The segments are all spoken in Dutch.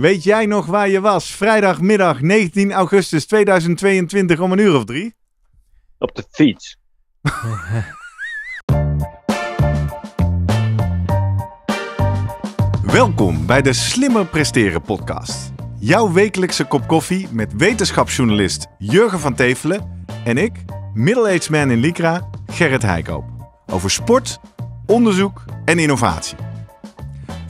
Weet jij nog waar je was vrijdagmiddag 19 augustus 2022 om een uur of drie? Op de fiets. Welkom bij de Slimmer Presteren podcast. Jouw wekelijkse kop koffie met wetenschapsjournalist Jurgen van Tevelen en ik, middle-aged man in Lycra, Gerrit Heikoop. Over sport, onderzoek en innovatie.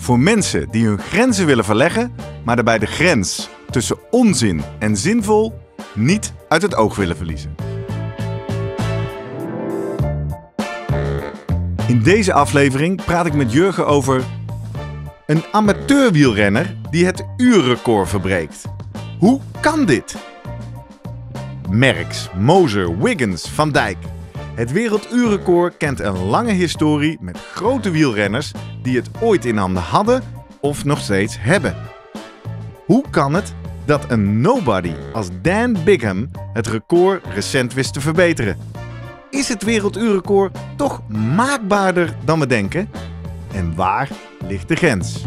Voor mensen die hun grenzen willen verleggen, maar daarbij de grens tussen onzin en zinvol niet uit het oog willen verliezen. In deze aflevering praat ik met Jurgen over een amateurwielrenner die het uurrecord verbreekt. Hoe kan dit? Merks, Moser, Wiggins, Van Dijk. Het werelduurrecord kent een lange historie met grote wielrenners die het ooit in handen hadden of nog steeds hebben. Hoe kan het dat een nobody als Dan Bigham het record recent wist te verbeteren? Is het werelduurrecord toch maakbaarder dan we denken? En waar ligt de grens?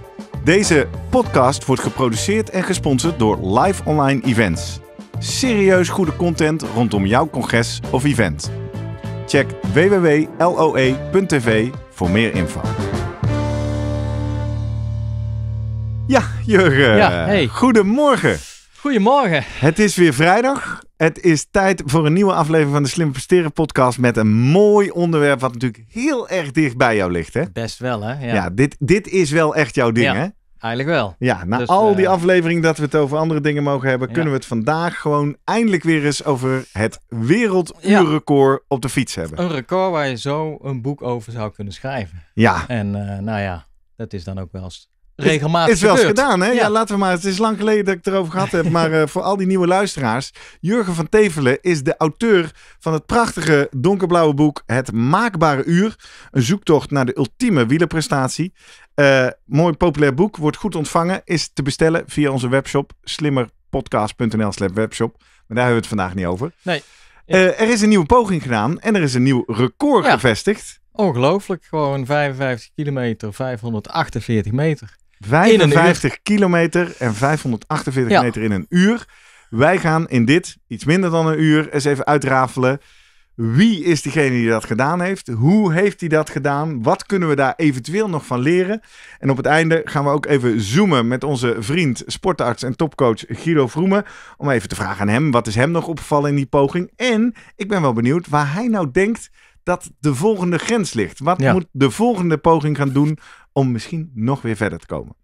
Deze podcast wordt geproduceerd en gesponsord door Live Online Events. Serieus goede content rondom jouw congres of event. Check www.loe.tv voor meer info. Ja, Jurgen. Ja, Goedemorgen. Goedemorgen. Het is weer vrijdag. Het is tijd voor een nieuwe aflevering van de Slim Presteren podcast met een mooi onderwerp wat natuurlijk heel erg dicht bij jou ligt. Hè? Best wel, hè? Ja, ja dit, dit is wel echt jouw ding, hè? Eigenlijk wel. Ja, na dus, al die eh, afleveringen dat we het over andere dingen mogen hebben, kunnen we het vandaag gewoon eindelijk weer eens over het werelduurrecord op de fiets hebben. Een record waar je zo een boek over zou kunnen schrijven. Ja. En eh, nou ja, dat is dan ook wel eens regelmatig is, is wel gedaan, hè? Ja. laten we maar. Het is lang geleden dat ik het erover gehad heb. Maar eh, voor al die nieuwe luisteraars. Jurgen van Tevelen is de auteur van het prachtige donkerblauwe boek Het Maakbare Uur. Een zoektocht naar de ultieme wielerprestatie. Eh, mooi populair boek, wordt goed ontvangen. Is te bestellen via onze webshop slimmerpodcast.nl slash webshop. Maar daar hebben we het vandaag niet over. Nee. Eh, er is een nieuwe poging gedaan en er is een nieuw record gevestigd. Ongelooflijk, gewoon 55 kilometer, 548 meter. 55 kilometer en 548 meter in een uur. Wij gaan in dit, iets minder dan een uur, eens even uitrafelen. Wie is diegene die dat gedaan heeft? Hoe heeft hij dat gedaan? Wat kunnen we daar eventueel nog van leren? En op het einde gaan we ook even zoomen met onze vriend, sportarts en topcoach Guido Vroemen. Om even te vragen aan hem, wat is hem nog opgevallen in die poging? En ik ben wel benieuwd waar hij nou denkt dat de volgende grens ligt. Wat moet de volgende poging gaan doen om misschien nog weer verder te komen.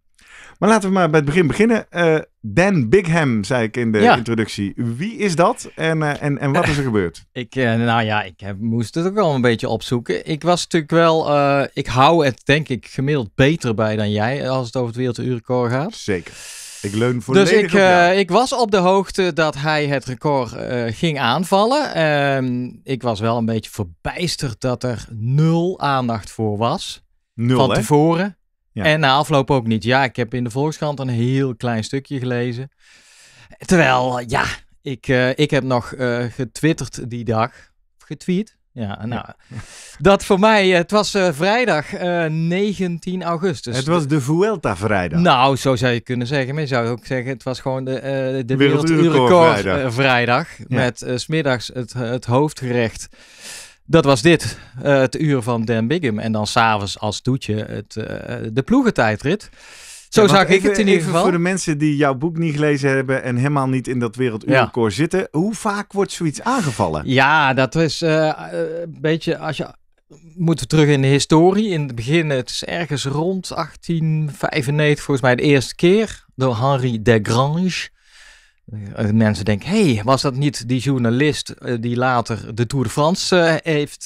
Maar laten we maar bij het begin beginnen. Uh, Dan Bigham, zei ik in de introductie. Wie is dat en, eh, en, en wat is er gebeurd? Ik, eh, nou ja, ik heb, moest het ook wel een beetje opzoeken. Ik was natuurlijk wel, ik hou het denk ik gemiddeld beter bij dan jij als het over het werelduurrecord gaat. Zeker. Ik leun dus volledig dus ik, uh, ik was op de hoogte dat hij het record ging aanvallen. Ehm, ik was wel een beetje verbijsterd dat er nul aandacht voor was van tevoren. En na afloop ook niet. Ja, ik heb in de Volkskrant een heel klein stukje gelezen. Terwijl, ja, ik, eh, ik heb nog eh, getwitterd die dag. Getweet? Ja, nou. Dat voor mij, het was eh, vrijdag 19 augustus. Het was de Vuelta-vrijdag. Nou, zo zou je kunnen zeggen. Maar je zou ook zeggen, het was gewoon de, de wereldrecord vrijdag Met smiddags het, het hoofdgerecht dat was dit, eh, het uur van Dan Bigum. En dan s'avonds als toetje het, eh, de ploegentijdrit. Zo zag ik het in ieder geval. Voor de mensen die jouw boek niet gelezen hebben en helemaal niet in dat werelduurrecord zitten. Hoe vaak wordt zoiets aangevallen? Ja, dat is eh, een beetje als je... Moeten terug in de historie. In het begin, het is ergens rond 1895 volgens mij de eerste keer door de Grange. Eh, mensen denken, hey, was dat niet die journalist eh, die later de Tour de France eh, heeft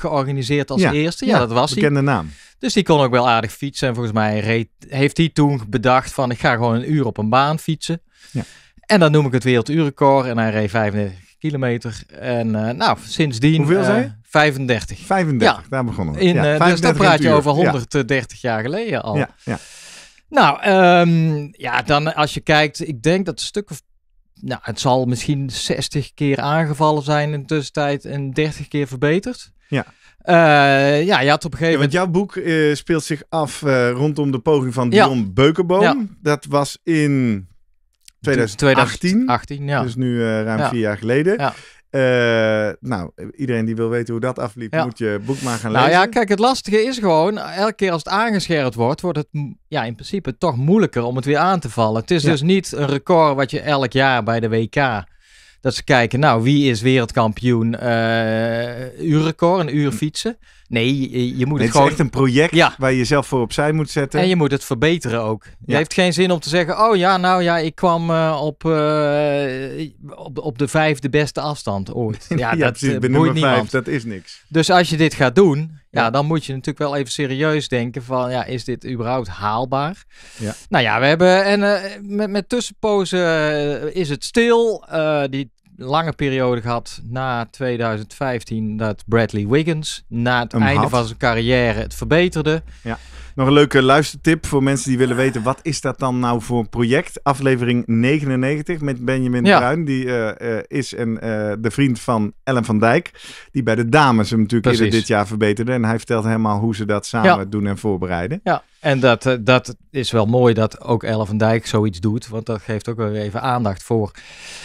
georganiseerd als eerste? Ja, dat was hij. Bekende naam. Dus die kon ook wel aardig fietsen. En volgens mij heeft hij toen bedacht van, ik ga gewoon een uur op een baan fietsen. Ja. En dan noem ik het werelduurrecord. En hij reed 35 kilometer. En nou, sindsdien... Hoeveel zijn? 35. 35, ja. daar begonnen we. In, uh, dus praat je over 130 jaar geleden al. Ja, ja. Nou, ehm, ja, dan als je kijkt, ik denk dat een stuk of nou, het zal misschien 60 keer aangevallen zijn in de tussentijd en 30 keer verbeterd. Ja. Eh, ja, je had op een gegeven moment... want jouw boek eh, speelt zich af eh, rondom de poging van Dion Beukenboom. Dat was in 2018. 2018, ja. Dus nu ruim vier jaar geleden. Eh, nou, iedereen die wil weten hoe dat afliep, moet je boek maar gaan lezen. Nou ja, kijk, het lastige is gewoon, elke keer als het aangescherpt wordt, wordt het ja, in principe toch moeilijker om het weer aan te vallen. Het is dus niet een record wat je elk jaar bij de WK, dat ze kijken, nou, wie is wereldkampioen eh, uurrecord, een uur hm. fietsen. Nee, je, moet het, gewoon... is echt een project ja. waar je jezelf voor opzij moet zetten. En je moet het verbeteren ook. Je heeft geen zin om te zeggen, oh ja, nou ja, ik kwam eh, eh, op, op, de vijfde beste afstand ooit. Ja, ja dat precies, eh, nummer niemand. vijf, dat is niks. Dus als je dit gaat doen, ja, dan moet je natuurlijk wel even serieus denken van, ja, is dit überhaupt haalbaar? Ja. Nou ja, we hebben, en met, met tussenpozen is het stil. die lange periode gehad na 2015 dat Bradley Wiggins na het einde van zijn carrière het verbeterde. Ja. Nog een leuke luistertip voor mensen die willen weten wat is dat dan nou voor project. Aflevering 99 met Benjamin Bruin. Die eh, eh, is en eh, de vriend van Ellen van Dijk. Die bij de dames hem natuurlijk eerder dit jaar verbeterde. En hij vertelt helemaal hoe ze dat samen doen en voorbereiden. Ja. En dat, eh, dat is wel mooi dat ook Elvendijk zoiets doet. Want dat geeft ook weer even aandacht voor.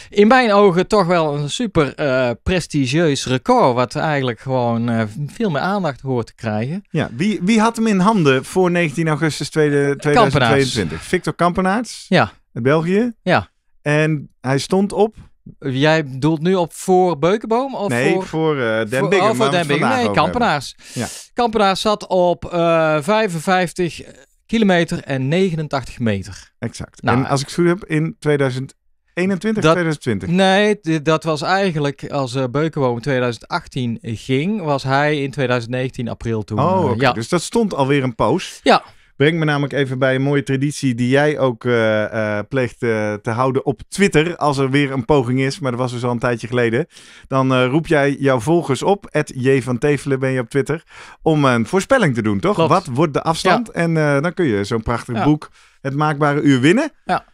In mijn ogen toch wel een super uh, prestigieus record. Wat eigenlijk gewoon eh, veel meer aandacht hoort te krijgen. Ja, wie, wie had hem in handen voor 19 augustus 2022? Victor Kampenaars. Ja. Uit België. Ja. En hij stond op Jij doelt nu op voor Beukenboom? Of nee, voor, voor eh, Den voor, oh, voor Nee, Kampenaars. Ja. Kampenaars zat op 55 eh, kilometer en 89 meter. Exact. Nou, en eh, als ik het goed heb, in 2021 dat, 2020? Nee, dat was eigenlijk als uh, Beukenboom 2018 ging, was hij in 2019 april toen. Oh, ja. dus dat stond alweer een poos. Ja. Breng me namelijk even bij een mooie traditie die jij ook uh, pleegt eh, te houden op Twitter. Als er weer een poging is, maar dat was dus al een tijdje geleden. Dan roep jij jouw volgers op, J van Tevelen ben je op Twitter, om een voorspelling te doen, toch? Wat wordt de afstand? En dan kun je zo'n prachtig boek, Het Maakbare Uur, winnen. Ja.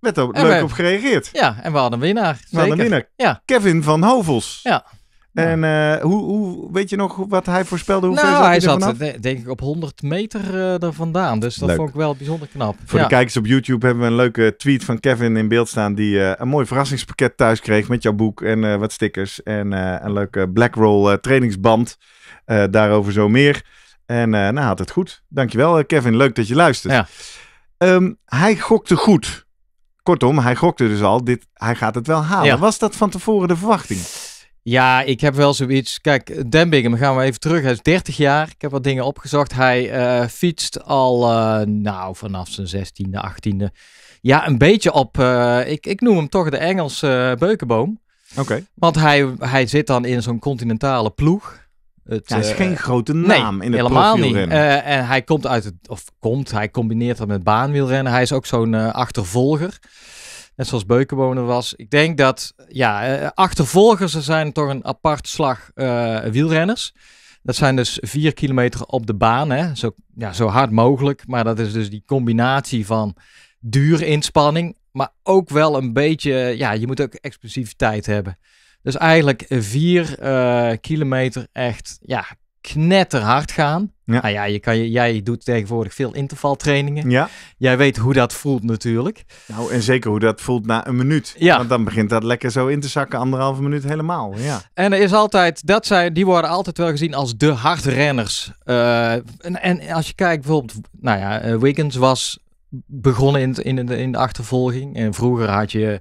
werd ook leuk op gereageerd. Ja, en we hadden een winnaar. We hadden een winnaar. Ja. Kevin van Hovels. Ja. En eh, hoe, hoe, weet je nog wat hij voorspelde? Hoe nou, hij, zat eh, denk ik op 100 meter uh, er vandaan. Dus dat vond ik wel bijzonder knap. Voor de kijkers op YouTube hebben we een leuke tweet van Kevin in beeld staan. Die een mooi verrassingspakket thuis kreeg met jouw boek en wat stickers. En een leuke Blackroll trainingsband. daarover zo meer. En nou had het goed. Dankjewel Kevin. Leuk dat je luistert. Ja. Ehm, hij gokte goed. Kortom, hij gokte dus al. Dit, hij gaat het wel halen. Was dat van tevoren de verwachting? Ja, ik heb wel zoiets. Kijk, Den Bingham, gaan we even terug. Hij is 30 jaar. Ik heb wat dingen opgezocht. Hij eh, fietst al, eh, nou, vanaf zijn 16e, 18e. Ja, een beetje op, eh, ik, ik noem hem toch de Engelse beukenboom. Oké. Want hij, hij zit dan in zo'n continentale ploeg. Het, hij is geen grote naam nee, in het helemaal niet. en hij komt uit het, of komt, hij combineert dat met baanwielrennen. Hij is ook zo'n achtervolger. Net zoals Beukenwonen was. Ik denk dat ja, eh, achtervolgers er zijn toch een apart slag eh, wielrenners. Dat zijn dus vier kilometer op de baan. Hè? Zo, ja, zo hard mogelijk. Maar dat is dus die combinatie van duur inspanning. Maar ook wel een beetje, ja, je moet ook explosiviteit hebben. Dus eigenlijk vier eh, kilometer echt ja, knetterhard gaan. Ja. Nou ja, je kan, jij doet tegenwoordig veel intervaltrainingen. Ja. Jij weet hoe dat voelt natuurlijk. Nou, en zeker hoe dat voelt na een minuut. Ja. Want dan begint dat lekker zo in te zakken, anderhalve minuut helemaal. Ja. En er is altijd, dat zij, die worden altijd wel gezien als de hardrenners. Uh, en, en als je kijkt bijvoorbeeld, nou ja, eh, Wiggins was begonnen in, in, in, de, in de achtervolging. En vroeger had je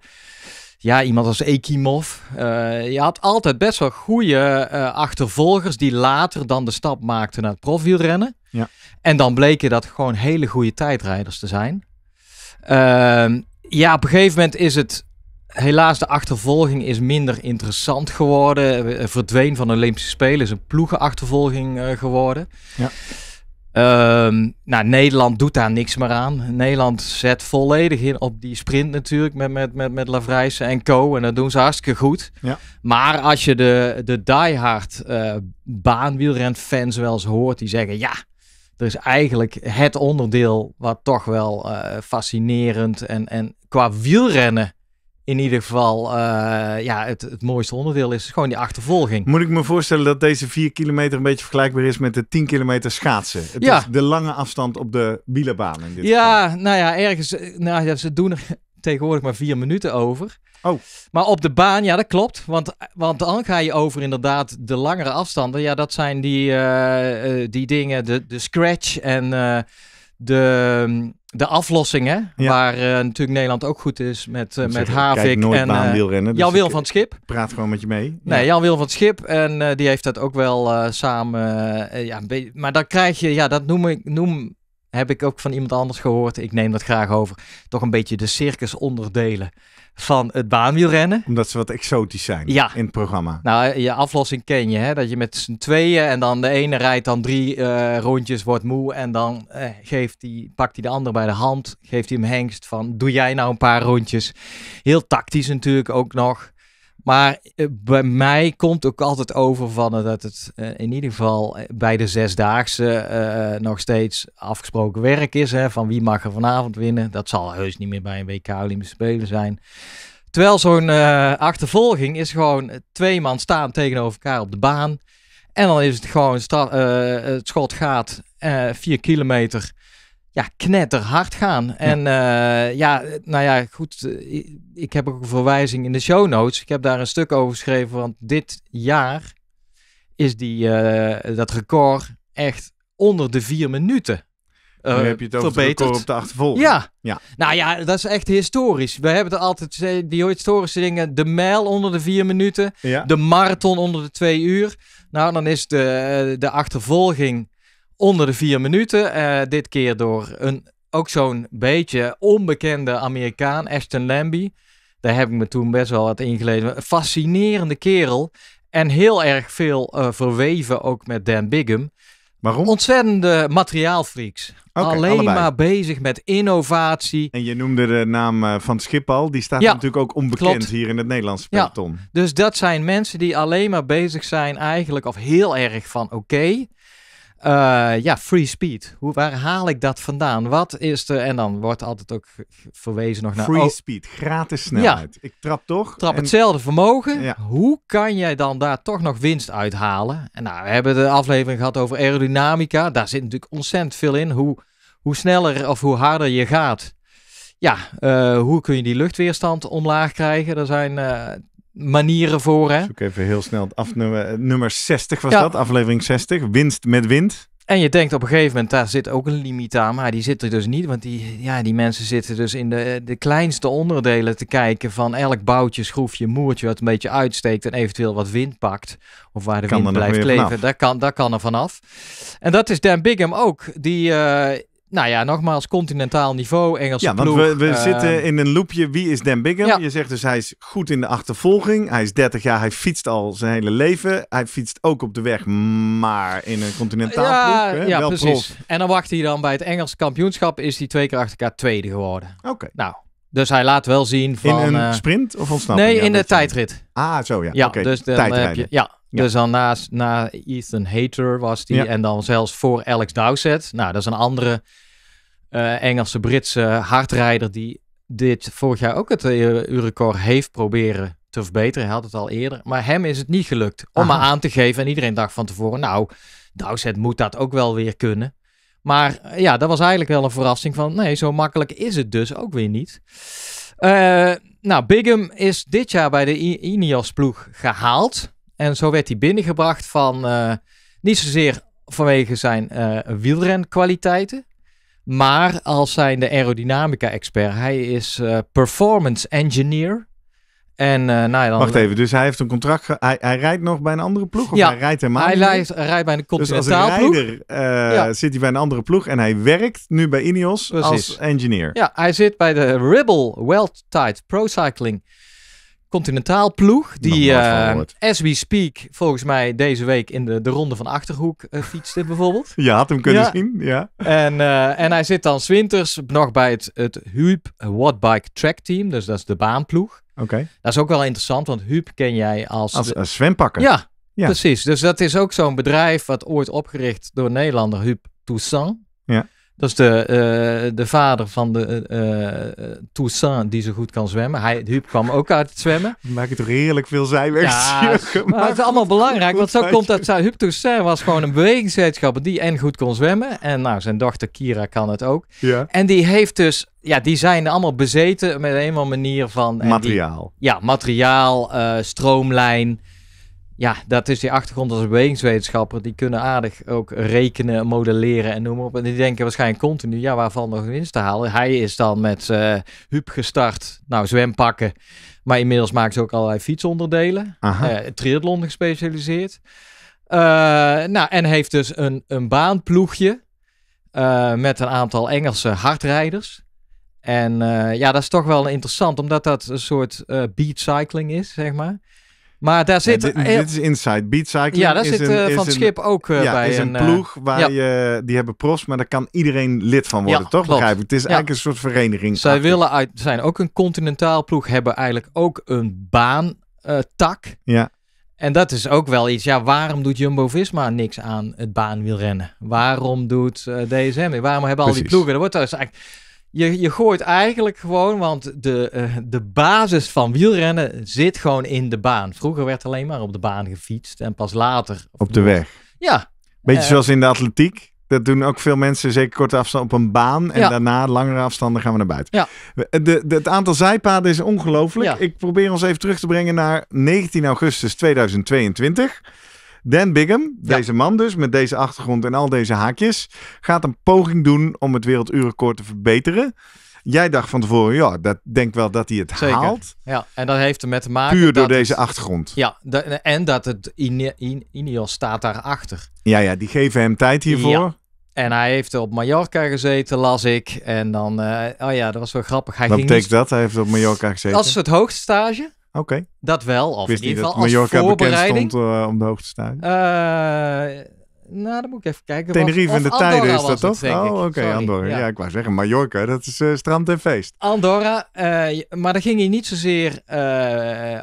ja, iemand als Ekimov. Eh, je had altijd best wel goede eh, achtervolgers die later dan de stap maakten naar het profielrennen. Ja. En dan bleken dat gewoon hele goede tijdrijders te zijn. Ehm, ja, op een gegeven moment is het helaas de achtervolging is minder interessant geworden. Eh, verdween van de Olympische Spelen is een ploegenachtervolging geworden. Ja. Ehm, nou, Nederland doet daar niks meer aan. Nederland zet volledig in op die sprint natuurlijk met, met, met, met Lavrijsen en Co. En dat doen ze hartstikke goed. Ja. Maar als je de, de diehard uh, eh, baanwielrenfans wel eens hoort, die zeggen ja, er is eigenlijk het onderdeel wat toch wel eh, fascinerend en, en qua wielrennen in ieder geval eh, ja, het, het mooiste onderdeel is gewoon die achtervolging. Moet ik me voorstellen dat deze 4 kilometer een beetje vergelijkbaar is met de 10 kilometer schaatsen? Het ja. de lange afstand op de wielerbaan. In dit ja, nou ja, ergens. Eh, nou ja, ze doen er tegenwoordig maar vier minuten over. Oh. Maar op de baan, ja, dat klopt. Want, want dan ga je over inderdaad de langere afstanden. Ja, dat zijn die, eh, die dingen, de, de scratch en de de aflossingen Waar eh, natuurlijk Nederland ook goed is met, eh, met Havik. en, uh, Jan Wil van het Schip. Praat gewoon met je mee. Nee, ja. Jan Wil van het Schip. En die heeft dat ook wel samen. ja, maar dan krijg je, ja, dat noem ik, noem heb ik ook van iemand anders gehoord. Ik neem dat graag over. Toch een beetje de circusonderdelen van het baanwielrennen. Omdat ze wat exotisch zijn ja. in het programma. Nou, eh, je aflossing ken je. Hè? Dat je met z'n tweeën en dan de ene rijdt dan drie eh, rondjes, wordt moe. En dan eh, geeft die, pakt hij de ander bij de hand. Geeft hij hem hengst van, doe jij nou een paar rondjes. Heel tactisch natuurlijk ook nog. Maar eh, bij mij komt ook altijd over van dat het eh, in ieder geval eh, bij de zesdaagse nog steeds afgesproken werk is. Hè, van wie mag er vanavond winnen. Dat zal heus niet meer bij een WK Olympische Spelen zijn. Terwijl zo'n achtervolging is gewoon twee man staan tegenover elkaar op de baan. En dan is het gewoon, het schot gaat vier kilometer ja, knetterhard gaan. En eh, ja, nou ja, goed. Eh, ik heb ook een verwijzing in de show notes. Ik heb daar een stuk over geschreven. Want dit jaar is die, eh, dat record echt onder de vier minuten. nu heb je het over op de achtervolging. Ja. ja. Nou ja, dat is echt historisch. We hebben het altijd, die historische dingen, de mijl onder de vier minuten, ja. de marathon onder de twee uur. Nou, dan is de, de achtervolging onder de vier minuten. Eh, dit keer door een, ook zo'n beetje onbekende Amerikaan, Ashton Lambie. Daar heb ik me toen best wel wat ingelezen. Een fascinerende kerel. En heel erg veel eh, verweven ook met Dan Bigum. Waarom? Ontzettende materiaalfreaks. Alleen maar bezig met innovatie. En je noemde de naam eh, van Schiphol. Die staat natuurlijk ook onbekend hier in het Nederlandse peloton. Ja, dus dat zijn mensen die alleen maar bezig zijn eigenlijk... of heel erg van oké, eh, ja, free speed. Hoe, waar haal ik dat vandaan? Wat is de En dan wordt altijd ook verwezen nog naar... Free speed, gratis snelheid. Ja, ik trap toch. Trap hetzelfde vermogen. Hoe kan jij dan daar toch nog winst uithalen? En nou, we hebben de aflevering gehad over aerodynamica. Daar zit natuurlijk ontzettend veel in. Hoe, hoe sneller of hoe harder je gaat... Ja, eh, hoe kun je die luchtweerstand omlaag krijgen? Er zijn eh, manieren voor. Hè? Zoek even heel snel afnummer nummer 60 eh, was dat, aflevering 60. Winst met wind. En je denkt op een gegeven moment, daar zit ook een limiet aan, maar die zit er dus niet. Want die, ja, die mensen zitten dus in de, eh, de kleinste onderdelen te kijken van elk boutje, schroefje, moertje wat een beetje uitsteekt en eventueel wat wind pakt. Of waar de kan wind blijft kleven, daar kan, daar kan er vanaf. En dat is Dan Bigham ook. Die, eh, nou ja, nogmaals, continentaal niveau, Engelse ja, we, we ehm, zitten in een loopje. Wie is Dan Bigham? Je zegt dus hij is goed in de achtervolging. Hij is 30 jaar, hij fietst al zijn hele leven. Hij fietst ook op de weg, maar in een continentaal ja, ploeg. Hè? Ja, precies. En dan wacht hij dan bij het Engelse kampioenschap. Is hij twee keer achter elkaar tweede geworden. Oké. Nou, dus hij laat wel zien van... In een eh, sprint of ontsnapping? Nee, in de tijdrit. Ah, zo ja. Ja, okay. dus dan eh, heb je, ja, dus dan naast, na Ethan Hater was die. En dan zelfs voor Alex Dowsett. Nou, dat is een andere eh, Engelse-Britse hardrijder die dit vorig jaar ook het eh, U-record heeft proberen te verbeteren. Hij had het al eerder. Maar hem is het niet gelukt om maar aan te geven. En iedereen dacht van tevoren, nou, Dowsett moet dat ook wel weer kunnen. Maar eh, ja, dat was eigenlijk wel een verrassing van nee, zo makkelijk is het dus ook weer niet. nou, Bigum is dit jaar bij de Ineos ploeg gehaald. En zo werd hij binnengebracht van eh, niet zozeer vanwege zijn eh, wielrenkwaliteiten, maar als de aerodynamica-expert. Hij is eh, performance engineer. En, nou ja, Wacht even, dus hij heeft een contract. Ge... Hij, rijdt nog bij een andere ploeg? Of hij rijdt helemaal hij rijdt, bij een continentaal dus als rijder zit hij bij een andere ploeg en hij werkt nu bij Ineos als engineer. Ja, hij zit bij de Ribble Welt Tide Pro Cycling Continentaal ploeg, die uh, as we speak volgens mij deze week in de, de ronde van Achterhoek eh, fietste bijvoorbeeld. Je had hem kunnen zien, ja. En, eh, en hij zit dan zwinters nog bij het, het Huub Wattbike Track Team, dus dat is de baanploeg. Oké. Dat is ook wel interessant, want Huub ken jij als... Als, de... zwempakker. Ja, ja, precies. Dus dat is ook zo'n bedrijf wat ooit opgericht door Nederlander Huub Toussaint. Ja. Dat is de, eh, de vader van de eh, eh, Toussaint die zo goed kan zwemmen. Hij, Huub kwam ook uit het zwemmen. Maak het toch heerlijk veel zijwegs. Ja, maar het is allemaal belangrijk, want zo komt dat. Huub Toussaint was gewoon een bewegingswetenschapper die en goed kon zwemmen. En nou, zijn dochter Kira kan het ook. Ja. En die heeft dus ja, die zijn allemaal bezeten met een of manier van... Materiaal. ja, materiaal, stroomlijn ja, dat is die achtergrond als bewegingswetenschapper. Die kunnen aardig ook rekenen, modelleren en noem maar op. En die denken waarschijnlijk continu, ja, waarvan nog winst te halen? Hij is dan met uh, gestart, nou, zwempakken. Maar inmiddels maakt ze ook allerlei fietsonderdelen. Uh, triathlon gespecialiseerd. Eh, nou, en heeft dus een, een baanploegje met een aantal Engelse hardrijders. En ja, dat is toch wel interessant, omdat dat een soort beat cycling is, zeg maar. Maar daar zit... dit, is Inside. Beat Cycling Ja, daar is zit eh, van het schip ook eh, ja, bij. is een, een ploeg eh, waar je... Die hebben profs, maar daar kan iedereen lid van worden, toch? Begrijp ik? Het is eigenlijk een soort vereniging. Zij willen uit, zijn ook een continentaal ploeg. Hebben eigenlijk ook een baantak. Uh, ja. En dat is ook wel iets. Ja, waarom doet Jumbo-Visma niks aan het baanwielrennen? Waarom doet uh, DSM? Waarom hebben al die ploegen? Er wordt dus eigenlijk je, je gooit eigenlijk gewoon, want de, eh, de basis van wielrennen zit gewoon in de baan. Vroeger werd alleen maar op de baan gefietst en pas later. Op de weg. Ja. Beetje eh, zoals in de atletiek. Dat doen ook veel mensen, zeker korte afstand op een baan. En daarna langere afstanden gaan we naar buiten. Ja. Eh, de, het aantal zijpaden is ongelooflijk. Ik probeer ons even terug te brengen naar 19 augustus 2022. Dan Bigham, deze man dus, met deze achtergrond en al deze haakjes, gaat een poging doen om het werelduurrecord te verbeteren. Jij dacht van tevoren, ja, dat denk wel dat hij het Zeker. haalt. Ja, en dat heeft er met te maken. Puur door deze achtergrond. Ja, en dat het Ineos staat daarachter. Ja, ja, die geven hem tijd hiervoor. En hij heeft op Mallorca gezeten, las ik. En dan, eh, oh ja, dat was wel grappig. Hij Wat betekent dat? Hij heeft op Mallorca gezeten? Als is het hoogste stage. Oké. Dat wel, of in ieder geval als Mallorca voorbereiding. stond eh, om de hoogte te staan. Eh, nou, dan moet ik even kijken. Tenerife in de tijden is dat toch? Oh, oké, Andorra. Ja. ik wou zeggen Mallorca, dat is uh, strand en feest. Andorra, maar dan ging hij niet zozeer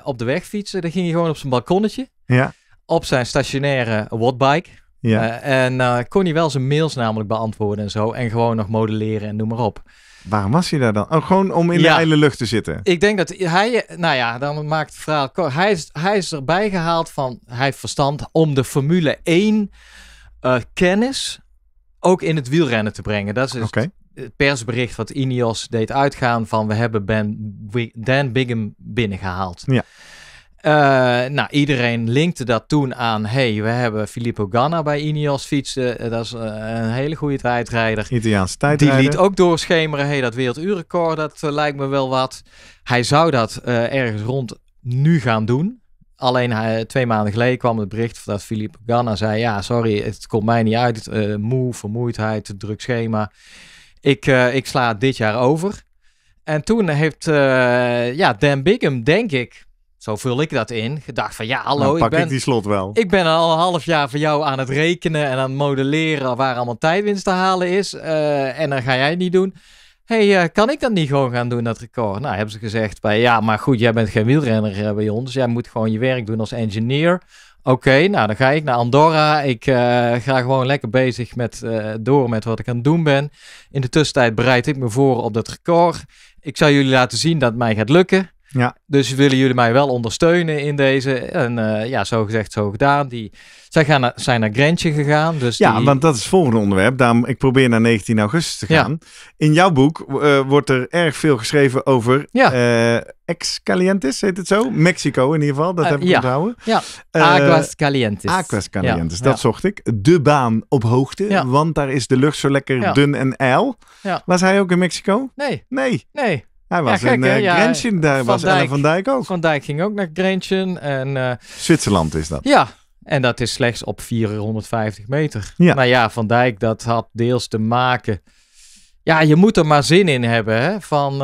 op de weg fietsen. Dan ging hij gewoon op zijn balkonnetje. Ja. Op zijn stationaire wattbike. Ja. en kon hij wel zijn mails namelijk beantwoorden en zo. En gewoon nog modelleren en noem maar op. Waarom was hij daar dan? Oh, gewoon om in de hele lucht te zitten. Ik denk dat hij, nou ja, dan maakt het verhaal. Hij is, hij is erbij gehaald van, hij heeft verstand om de Formule 1 eh, kennis ook in het wielrennen te brengen. Dat is het, persbericht wat Ineos deed uitgaan van we hebben Ben, Dan Bigham binnengehaald. Ja. Eh, nou, iedereen linkte dat toen aan. hey, we hebben Filippo Ganna bij Ineos fietsen. Eh, dat is eh, een hele goede tijdrijder. Italiaanse tijdrijder. Die liet ook doorschemeren. hey, dat werelduurrecord, dat lijkt me wel wat. Hij zou dat ergens rond nu gaan doen. Alleen twee maanden geleden kwam het bericht dat Filippo Ganna zei... ja, sorry, het komt mij niet uit. moe, vermoeidheid, druk schema. Ik, ik sla dit jaar over. En toen heeft ja, Dan Bigum, denk ik zo vul ik dat in. Gedacht van ja, hallo. Nou, pak ik, ben, ik die slot wel. Ik ben al een half jaar voor jou aan het rekenen en aan het modelleren waar allemaal tijdwinst te halen is. Eh, en dan ga jij niet doen. hey, eh, kan ik dat niet gewoon gaan doen, dat record? Nou, hebben ze gezegd bij ja, maar goed, jij bent geen wielrenner eh, bij ons. Jij moet gewoon je werk doen als engineer. Oké, nou dan ga ik naar Andorra. Ik ga gewoon lekker bezig met, door met wat ik aan het doen ben. In de tussentijd bereid ik me voor op dat record. Ik zal jullie laten zien dat het mij gaat lukken. Ja. Dus willen jullie mij wel ondersteunen in deze? En eh, ja, zo gezegd, zo gedaan. Die, zij gaan zijn naar Grantje gegaan. Dus ja, want dat is het volgende onderwerp. Daarom, ik probeer naar 19 augustus te gaan. In jouw boek eh, wordt er erg veel geschreven over ja. Eh, Excalientes, heet het zo? Mexico in ieder geval, dat heb ik onthouden. Ja, Aguas Calientes. Aguas Calientes, dat zocht ik. De baan op hoogte, want daar is de lucht zo lekker dun en ijl. Was hij ook in Mexico? Nee. Nee. Nee. Hij was in uh, daar was Ellen van Dijk ook. Van Dijk ging ook naar Grenchen. En, eh, Zwitserland is dat. Ja, en dat is slechts op 450 meter. Ja. Nou ja, Van Dijk, dat had deels te maken... Ja, je moet er maar zin in hebben, hè. Van, eh,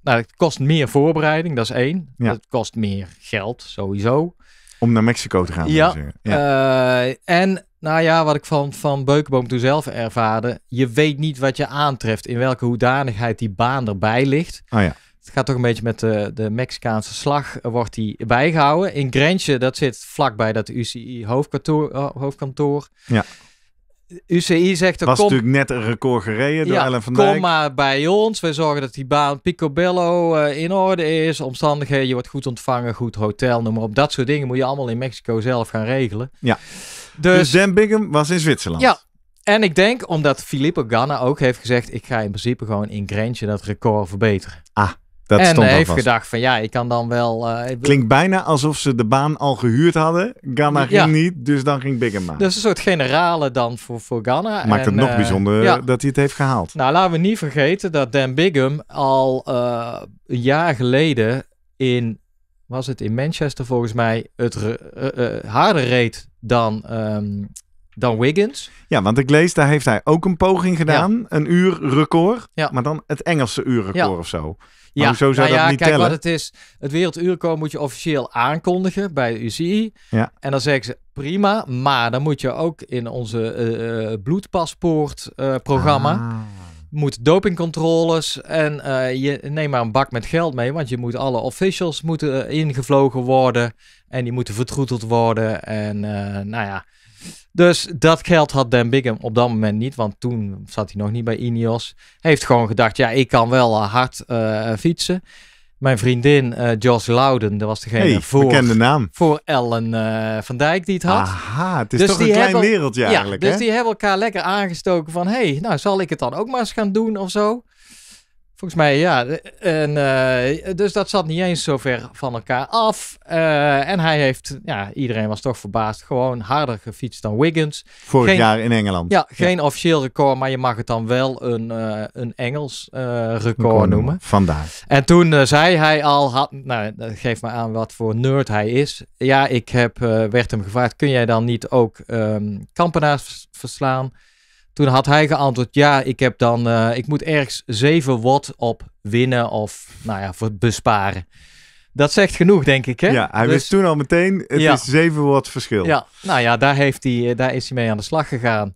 nou, het kost meer voorbereiding, dat is één. Ja. Het kost meer geld, sowieso. Om naar Mexico te gaan. Ja, ja. en nou ja, wat ik van, van Beukenboom toen zelf ervaarde. Je weet niet wat je aantreft. In welke hoedanigheid die baan erbij ligt. Oh ja. Het gaat toch een beetje met de, de Mexicaanse slag. Eh, wordt die bijgehouden. In Grensje, dat zit vlakbij dat UCI hoofdkantoor. Eh, hoofdkantoor. Ja. UCI zegt... Er, was natuurlijk net een record gereden door ja, Ellen van Dijk. kom maar bij ons. We zorgen dat die baan picobello eh, in orde is. Omstandigheden, je wordt goed ontvangen, goed hotel, noem maar op. Dat soort dingen moet je allemaal in Mexico zelf gaan regelen. Ja. Dus, Dan Bigum was in Zwitserland. Ja, en ik denk omdat Filippo Ganna ook heeft gezegd: ik ga in principe gewoon in Grantje dat record verbeteren. Ah, dat en stond En heeft gedacht: van ja, ik kan dan wel. Eh, Klinkt bijna alsof ze de baan al gehuurd hadden. Ganna ging niet, dus dan ging Bingham maar. Dus een soort generale dan voor, voor Ganna. Maakt het nog eh, bijzonder dat hij het heeft gehaald. Nou, laten we niet vergeten dat Dan Bigum al eh, een jaar geleden in. Was het in Manchester volgens mij het harde reed dan, ehm, dan Wiggins. Ja, want ik lees, daar heeft hij ook een poging gedaan. Een uurrecord. Ja. Maar dan het Engelse uurrecord ja. of zo. ja, hoezo zou nou dat ja, niet kijk, Wat het is, het werelduurrecord moet je officieel aankondigen bij de UCI. Ja. En dan zeggen ze, prima, maar dan moet je ook in onze uh, bloedpaspoort eh, programma... Ah moet dopingcontroles en eh, je neem maar een bak met geld mee, want je moet alle officials moeten eh, ingevlogen worden en die moeten vertroeteld worden en uh, nou ja. Dus dat geld had Dan Bigum op dat moment niet, want toen zat hij nog niet bij Ineos. heeft gewoon gedacht, ja, ik kan wel hard fietsen mijn vriendin eh, Jos Louden, dat was degene voor, voor Ellen eh, van Dijk die het had. Aha, het is dus toch een klein wereldje Dus die hebben elkaar lekker aangestoken van, hey, nou zal ik het dan ook maar eens gaan doen of zo. Volgens mij ja. En, eh, dus dat zat niet eens zo ver van elkaar af. Eh, en hij heeft, ja, iedereen was toch verbaasd, gewoon harder gefietst dan Wiggins. Vorig jaar in Engeland. Ja, geen officieel record, maar je mag het dan wel een, eh, een Engels record, record noemen. Vandaar. En toen zei hij al, had, nou, dat geeft me aan wat voor nerd hij is. Ja, ik heb, werd hem gevraagd, kun jij dan niet ook ehm, kampenaars verslaan? Toen had hij geantwoord: Ja, ik heb dan. Eh, ik moet ergens 7 watt op winnen of. Nou ja, voor besparen. Dat zegt genoeg, denk ik. Hè? Ja, hij wist dus- toen al meteen: het is 7 watt verschil. Ja, nou ja, daar, heeft hij, eh, daar is hij mee aan de slag gegaan.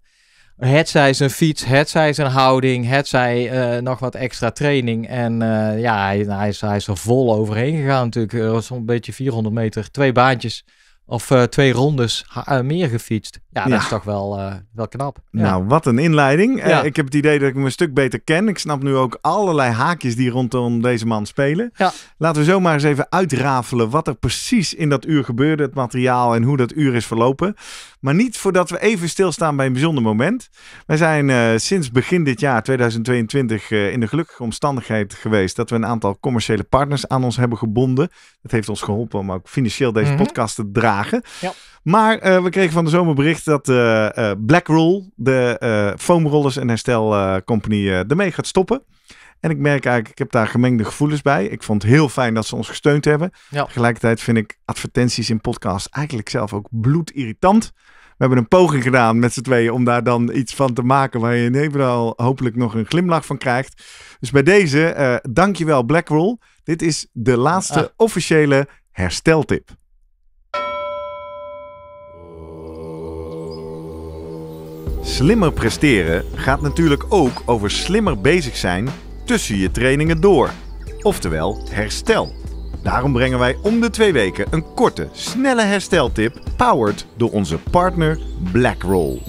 Het zij zijn fiets, het zij zijn houding, het zij eh, nog wat extra training. En ja, hij, hij, is, hij is er vol overheen gegaan natuurlijk. Zo'n beetje 400 meter, twee baantjes of eh, twee rondes eh, meer gefietst. Ja, dat is toch wel, eh, wel knap. Nou, wat een inleiding. ik heb het idee dat ik hem een stuk beter ken. Ik snap nu ook allerlei haakjes die rondom deze man spelen. Laten we zomaar eens even uitrafelen wat er precies in dat uur gebeurde, het materiaal en hoe dat uur is verlopen. Maar niet voordat we even stilstaan bij een bijzonder moment. Wij zijn sinds begin dit jaar, 2022, in de gelukkige omstandigheid geweest dat we een aantal commerciële partners aan ons hebben gebonden. Dat heeft ons geholpen om ook financieel deze mhm. podcast te dragen. Ja. Maar eh, we kregen van de zomer bericht dat uh, uh, Blackroll, de foamrollers en herstelcompany, ermee gaat stoppen. En ik merk eigenlijk, ik heb daar gemengde gevoelens bij. Ik vond het heel fijn dat ze ons gesteund hebben. Ja. Tegelijkertijd vind ik advertenties in podcasts eigenlijk zelf ook bloedirritant. We hebben een poging gedaan met z'n tweeën om daar dan iets van te maken waar je in ieder geval hopelijk nog een glimlach van krijgt. Dus bij deze, dankjewel Blackroll. Dit is de laatste ah. officiële hersteltip. Slimmer presteren gaat natuurlijk ook over slimmer bezig zijn tussen je trainingen door, oftewel herstel. Daarom brengen wij om de twee weken een korte, snelle hersteltip, powered door onze partner BlackRoll.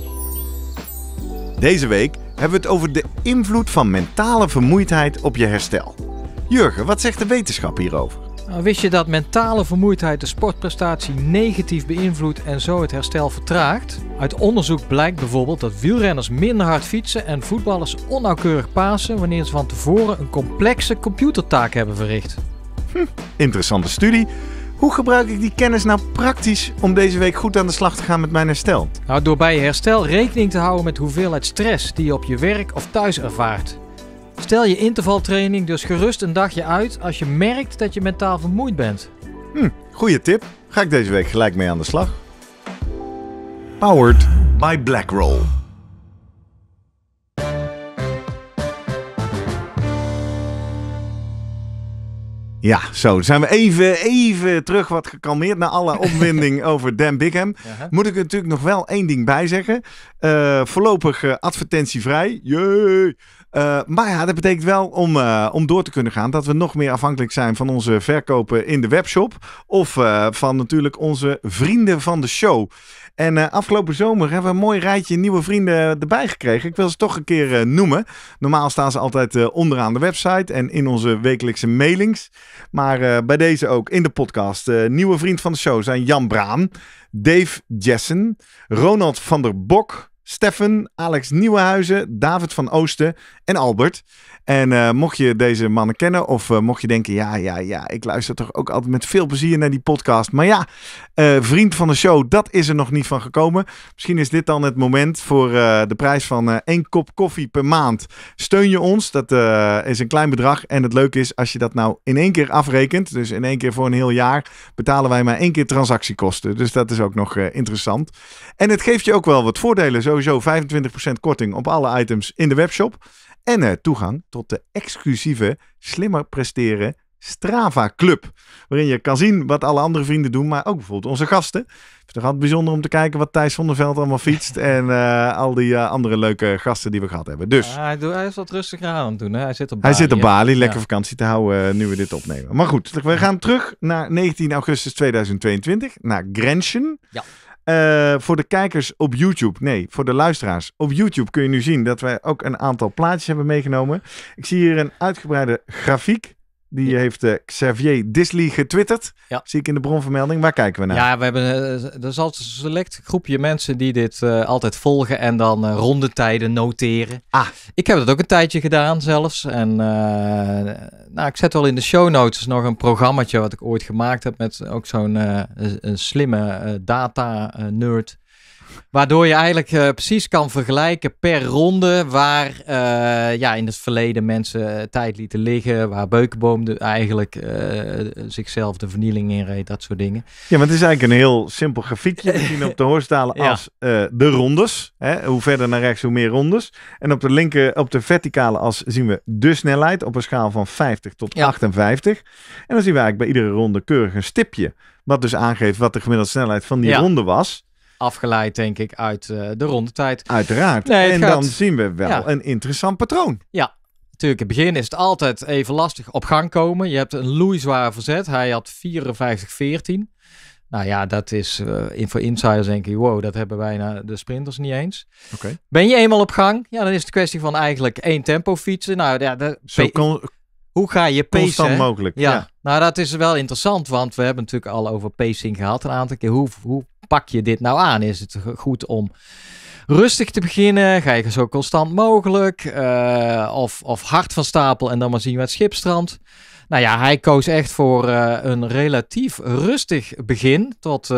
Deze week hebben we het over de invloed van mentale vermoeidheid op je herstel. Jurgen, wat zegt de wetenschap hierover? Nou, wist je dat mentale vermoeidheid de sportprestatie negatief beïnvloedt en zo het herstel vertraagt? Uit onderzoek blijkt bijvoorbeeld dat wielrenners minder hard fietsen en voetballers onnauwkeurig pasen wanneer ze van tevoren een complexe computertaak hebben verricht. Hm, interessante studie. Hoe gebruik ik die kennis nou praktisch om deze week goed aan de slag te gaan met mijn herstel? Nou, door bij je herstel rekening te houden met hoeveelheid stress die je op je werk of thuis ervaart. Stel je intervaltraining dus gerust een dagje uit als je merkt dat je mentaal vermoeid bent. Hm, goede tip. Ga ik deze week gelijk mee aan de slag. Powered by BlackRoll. Ja, zo zijn we even, even terug wat gekalmeerd na alle opwinding over Dan Bigham. Moet ik er natuurlijk nog wel één ding bij zeggen. Eh, voorlopig eh, advertentievrij. Jee! Eh, maar ja, dat betekent wel om, eh, om door te kunnen gaan dat we nog meer afhankelijk zijn van onze verkopen in de webshop. Of eh, van natuurlijk onze vrienden van de show. En afgelopen zomer hebben we een mooi rijtje nieuwe vrienden erbij gekregen. Ik wil ze toch een keer noemen. Normaal staan ze altijd onderaan de website en in onze wekelijkse mailings. Maar bij deze ook in de podcast. nieuwe vriend van de show zijn Jan Braan, Dave Jessen, Ronald van der Bok. Steffen, Alex Nieuwenhuizen, David van Oosten en Albert. En eh, mocht je deze mannen kennen of eh, mocht je denken, ja, ja, ja, ik luister toch ook altijd met veel plezier naar die podcast. Maar ja, eh, vriend van de show, dat is er nog niet van gekomen. Misschien is dit dan het moment voor de prijs van één kop koffie per maand. Steun je ons, dat is een klein bedrag. En het leuke is, als je dat nou in één keer afrekent, dus in één keer voor een heel jaar, betalen wij maar één keer transactiekosten. Dus dat is ook nog interessant. En het geeft je ook wel wat voordelen. Sowieso 25% korting op alle items in de webshop en eh, toegang tot de exclusieve Slimmer Presteren Strava Club. Waarin je kan zien wat alle andere vrienden doen, maar ook bijvoorbeeld onze gasten. Het is toch altijd bijzonder om te kijken wat Thijs Veld allemaal fietst. En eh, al die eh, andere leuke gasten die we gehad hebben. Dus, hij, doet, hij is wat rustiger aan het doen. Hè? Hij zit op Bali. Hij zit op Bali, lekker vakantie te houden nu we dit opnemen. Maar goed, we gaan terug naar 19 augustus 2022, naar Grenchen. Ja. Eh, voor de kijkers op YouTube, nee, voor de luisteraars. Op YouTube kun je nu zien dat wij ook een aantal plaatjes hebben meegenomen. Ik zie hier een uitgebreide grafiek die heeft eh, Xavier Disley getwitterd. Ja. Zie ik in de bronvermelding. Waar kijken we naar? Ja, we hebben eh, er is altijd een select groepje mensen die dit eh, altijd volgen en dan rondetijden noteren. Ah. Ik heb dat ook een tijdje gedaan zelfs. En nou, ik zet wel in de show notes nog een programmaatje wat ik ooit gemaakt heb met ook zo'n een slimme data nerd. Waardoor je eigenlijk eh, precies kan vergelijken per ronde waar eh, ja, in het verleden mensen eh, tijd lieten liggen. Waar Beukenboom eigenlijk zichzelf de vernieling in reed, dat soort dingen. Ja, maar het is eigenlijk een heel simpel grafiekje zien op de horizontale as de rondes. Hè? Hoe verder naar rechts, hoe meer rondes. En op de linker, op de verticale as zien we de snelheid op een schaal van 50 tot 58. En dan zien we eigenlijk bij iedere ronde keurig een stipje. Wat dus aangeeft wat de gemiddelde snelheid van die ronde was. Afgeleid, denk ik, uit uh, de rondetijd. Uiteraard. en dan zien we wel een interessant patroon. Ja, natuurlijk. In het begin is het altijd even lastig op gang komen. Je hebt een loeizwaar verzet. Hij had 54-14. Nou ja, dat is eh, voor insiders denk ik, wow, dat hebben bijna de sprinters niet eens. Okay. Ben je eenmaal op gang? Ja, dan is het kwestie van eigenlijk één tempo fietsen. Nou ja, de, Zo hoe ga je pacen? Constant mogelijk. Ja. ja. nou dat is wel interessant, want we hebben natuurlijk al over pacing gehad een aantal keer. Hoe, hoe pak je dit nou aan? Is het goed om rustig te beginnen? Ga je zo constant mogelijk? Eh, of, of hard van stapel en dan maar zien we het Schipstrand. Nou ja, hij koos echt voor eh, een relatief rustig begin. Tot, eh,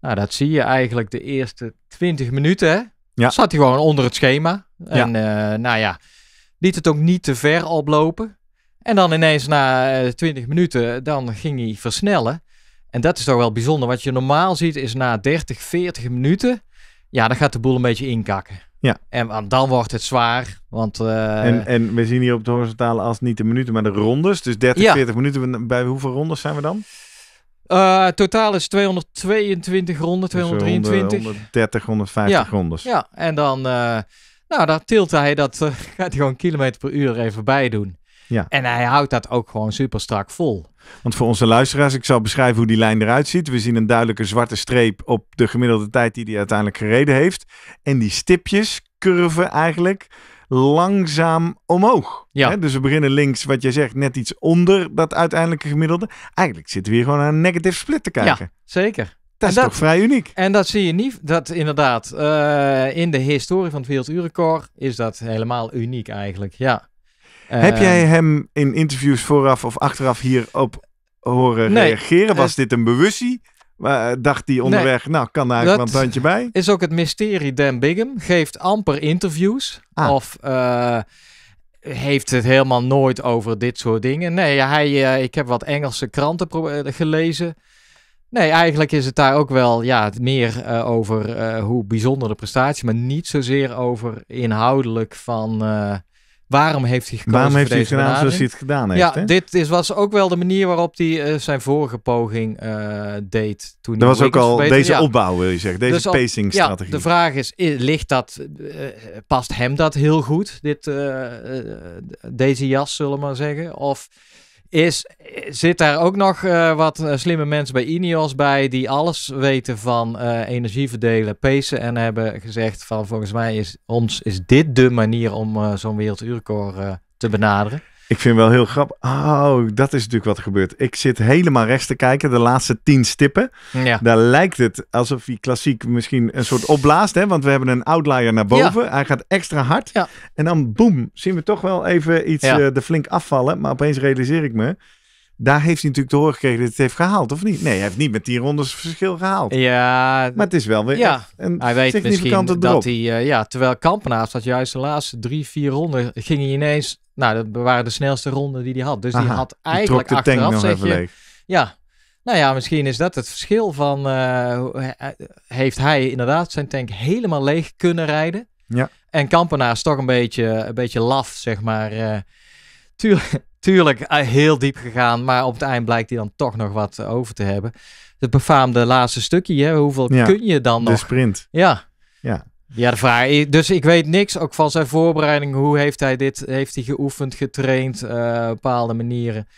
nou dat zie je eigenlijk de eerste 20 minuten. Ja. Zat hij gewoon onder het schema. En ja. nou ja, liet het ook niet te ver oplopen. En dan ineens na 20 minuten, dan ging hij versnellen. En dat is toch wel bijzonder. Wat je normaal ziet is na 30, 40 minuten, ja, dan gaat de boel een beetje inkakken. Ja. En dan wordt het zwaar, want... Eh, en, en we zien hier op de horizontale as niet de minuten, maar de rondes. Dus 30, 40 minuten, bij hoeveel rondes zijn we dan? Eh, totaal is 222 ronden, 223. Dus 130, 150 rondes. Ja, en dan... Eh, nou, daar tilt hij dat, gaat hij gewoon kilometer per uur even bij doen. Ja. En hij houdt dat ook gewoon super strak vol. Want voor onze luisteraars, ik zal beschrijven hoe die lijn eruit ziet. We zien een duidelijke zwarte streep op de gemiddelde tijd die hij uiteindelijk gereden heeft. En die stipjes, curven eigenlijk, langzaam omhoog. Ja. dus we beginnen links, wat jij zegt, net iets onder dat uiteindelijke gemiddelde. Eigenlijk zitten we hier gewoon aan een negative split te kijken. Ja, zeker. Dat is toch vrij uniek. En dat zie je niet. Dat inderdaad, eh, in de historie van het werelduurrecord is dat helemaal uniek eigenlijk. Ja. Heb jij ehm, hem in interviews vooraf of achteraf hierop horen reageren? Was eh, dit een bewustie? Eh, dacht hij onderweg, nou kan daar een tandje bij? Is ook het mysterie. Dan Bigham geeft amper interviews. Ah. Of eh, heeft het helemaal nooit over dit soort dingen. Nee, hij, ik heb wat Engelse kranten gelezen. Nee, eigenlijk is het daar ook wel ja, meer over hoe bijzonder de prestatie. Maar niet zozeer over inhoudelijk van waarom heeft hij gekozen Waarom heeft hij gedaan zoals hij het gedaan heeft? Ja, dit is, was ook wel de manier waarop hij eh, zijn vorige poging eh, deed. Toen dat was ook al deze opbouw, wil je zeggen. Deze dus pacing-strategie. Ja, de vraag is, ligt dat, eh, past hem dat heel goed? Dit, deze jas, zullen we maar zeggen? Of is, zit daar ook nog eh, wat eh, slimme mensen bij INEOS bij die alles weten van uh, eh, energieverdelen, pacen en hebben gezegd van volgens mij is ons is dit de manier om zo'n werelduurrecord te benaderen? Ik vind wel heel grappig. Oh, dat is natuurlijk wat er gebeurt. Ik zit helemaal rechts te kijken, de laatste tien stippen. Ja. Daar lijkt het alsof hij klassiek misschien een soort opblaast. Hè? Want we hebben een outlier naar boven. Hij gaat extra hard. En dan boem, zien we toch wel even iets de eh, flink afvallen. Maar opeens realiseer ik me. Daar heeft hij natuurlijk te horen gekregen dat het heeft gehaald, of niet? Nee, hij heeft niet met die rondes verschil gehaald. Ja, maar het is wel weer ja, hij weet misschien dat hij, eh, ja, terwijl Kampenaars dat juist de laatste drie, vier ronden ging hij ineens nou, dat waren de snelste ronden die hij had. Dus hij die had eigenlijk die achteraf, zeg je... Ja, nou ja, misschien is dat het verschil van... Eh, eh, heeft hij inderdaad zijn tank helemaal leeg kunnen rijden? Ja. En Kampenaar is toch een beetje, een beetje laf, zeg maar. Eh. tuurlijk, tuurlijk heel diep gegaan, maar op het eind blijkt hij dan toch nog wat over te hebben. Het befaamde laatste stukje, hè? hoeveel kun je dan nog? De sprint. Ja, ja, de vraag. Dus ik weet niks ook van zijn voorbereiding. Hoe heeft hij dit? Heeft hij geoefend, getraind, uh, bepaalde manieren?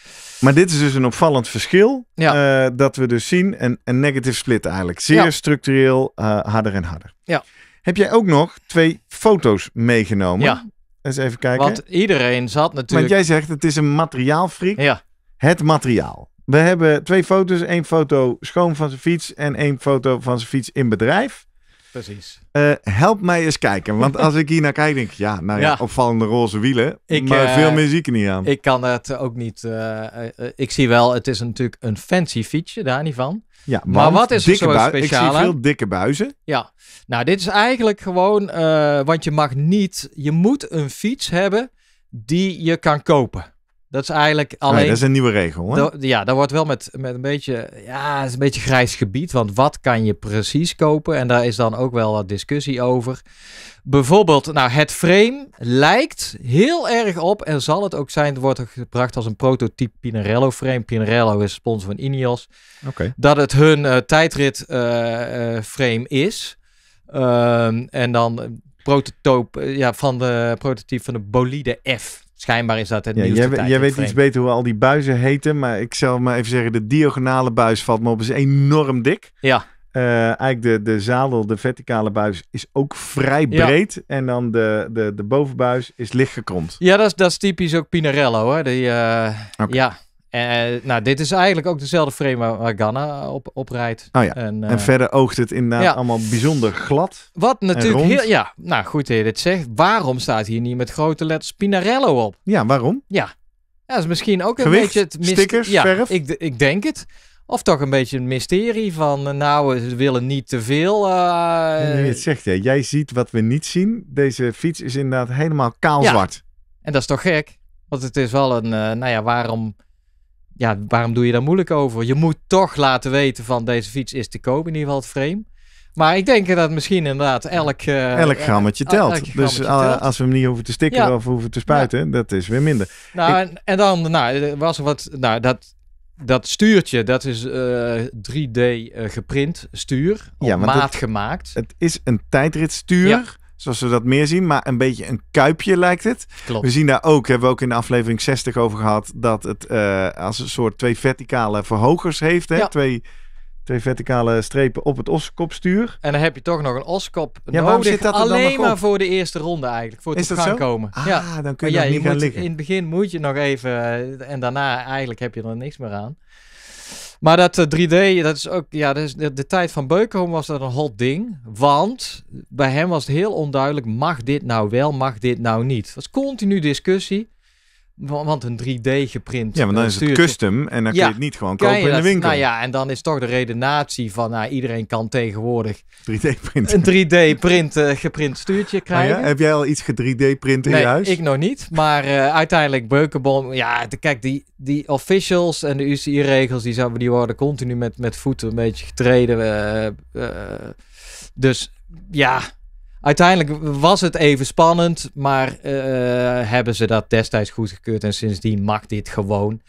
Maar dit is dus een opvallend verschil eh, dat we dus zien. Een, een negative split eigenlijk. Zeer structureel, eh, harder en harder. Ja. Heb jij ook nog twee foto's meegenomen? Ja. Eens even kijken. Want iedereen zat natuurlijk... Want jij zegt het is een materiaalfreak. Ja. Het materiaal. We hebben twee foto's. één foto schoon van zijn fiets en één foto van zijn fiets in bedrijf. Precies. Eh, help mij eens kijken. Want als ik hier naar kijk, denk ik, ja, nou ja, opvallende roze wielen. Ik, maar veel eh, meer er niet aan. Ik kan het ook niet. Eh, ik zie wel, het is natuurlijk een fancy fietsje, daar niet van. Ja, maar wat is er zo speciaal Ik zie veel dikke buizen. Ja, nou, dit is eigenlijk gewoon, want je mag niet, je moet een fiets hebben die je kan kopen. Dat is eigenlijk alleen. dat is een nieuwe regel. Hè? ja, daar wordt wel met, met een beetje. Ja, is een beetje grijs gebied. Want wat kan je precies kopen? En daar is dan ook wel wat discussie over. Bijvoorbeeld, nou, het frame lijkt heel erg op. En zal het ook zijn. Er wordt gebracht als een prototype Pinarello frame. Pinarello is sponsor van Ineos. Oké. Dat het hun eh, tijdrit eh, eh, frame is. Ehm, en dan prototype ja, van de prototype van de Bolide F. Schijnbaar is dat het ja, Jij, jij weet iets beter hoe al die buizen heten, maar ik zal maar even zeggen, de diagonale buis valt me op, is enorm dik. Ja. Eh, eigenlijk de, de zadel, de verticale buis, is ook vrij breed. En dan de, de, de bovenbuis is licht gekromd. Ja, dat is, dat is typisch ook Pinarello. Hè? Die, eh, Ja, eh, nou, dit is eigenlijk ook dezelfde frame waar Ganna op, op rijdt. Oh ja. en, eh, verder oogt het inderdaad allemaal bijzonder glad. Wat natuurlijk heel. Ja, nou goed dat dit zegt. Waarom staat hier niet met grote letters Pinarello op? Ja, waarom? Ja. ja dat is misschien ook een beetje het mysterie. Stickers, verf. Ik, ik denk het. Of toch een beetje een mysterie van, eh, nou, ze willen niet te veel. Uh... zegt, ja. jij ziet wat we niet zien. Deze fiets is inderdaad helemaal kaalzwart. En dat is toch gek? Want het is wel een, nou ja, waarom ja, waarom doe je daar moeilijk over? Je moet toch laten weten van deze fiets is te koop, in ieder geval het frame. Maar ik denk dat misschien inderdaad elk... Eh, elk eh, grammetje telt. dus ah, als we hem niet hoeven te stikken of hoeven te spuiten, dat is weer minder. Nou, en, dan nou, was er wat... Nou, dat, dat stuurtje, dat is 3D eh, geprint stuur, op maat het, gemaakt. Het is een tijdritstuur. Zoals we dat meer zien, maar een beetje een kuipje lijkt het. Klopt. We zien daar ook, hebben we ook in de aflevering 60 over gehad, dat het eh, als een soort twee verticale verhogers heeft. Hè? Twee, twee verticale strepen op het oskopstuur. En dan heb je toch nog een oskop. ja, Zit dat alleen maar voor de eerste ronde eigenlijk. Voor het Is dat gaan zo? komen. Ah, ja, dan kun je, ja, niet je gaan liggen. In het begin moet je nog even eh, en daarna eigenlijk heb je er niks meer aan. Maar dat 3D, eh, dat is ook, ja, dat is de, tijd van Beukenhoorn was dat een hot ding. Want bij hem was het heel onduidelijk, mag dit nou wel, mag dit nou niet? Dat was continu discussie. Want een 3D geprint. Ja, maar dan eh, is het custom en dan kun je het niet gewoon kopen in de winkel. Nou ja, en dan is toch de redenatie van nou, iedereen kan tegenwoordig 3 d Een 3D-print eh, geprint stuurtje oh krijgen. Heb jij al iets ge-3D-print in nee, je huis? ik nog niet. Maar eh, uiteindelijk Beukenbom, ja, kijk, die, die officials en de UCI-regels, die, zouden, die worden continu met, met voeten een beetje getreden. dus ja, uiteindelijk was het even spannend, maar eh, hebben ze dat destijds goedgekeurd en sindsdien mag dit gewoon.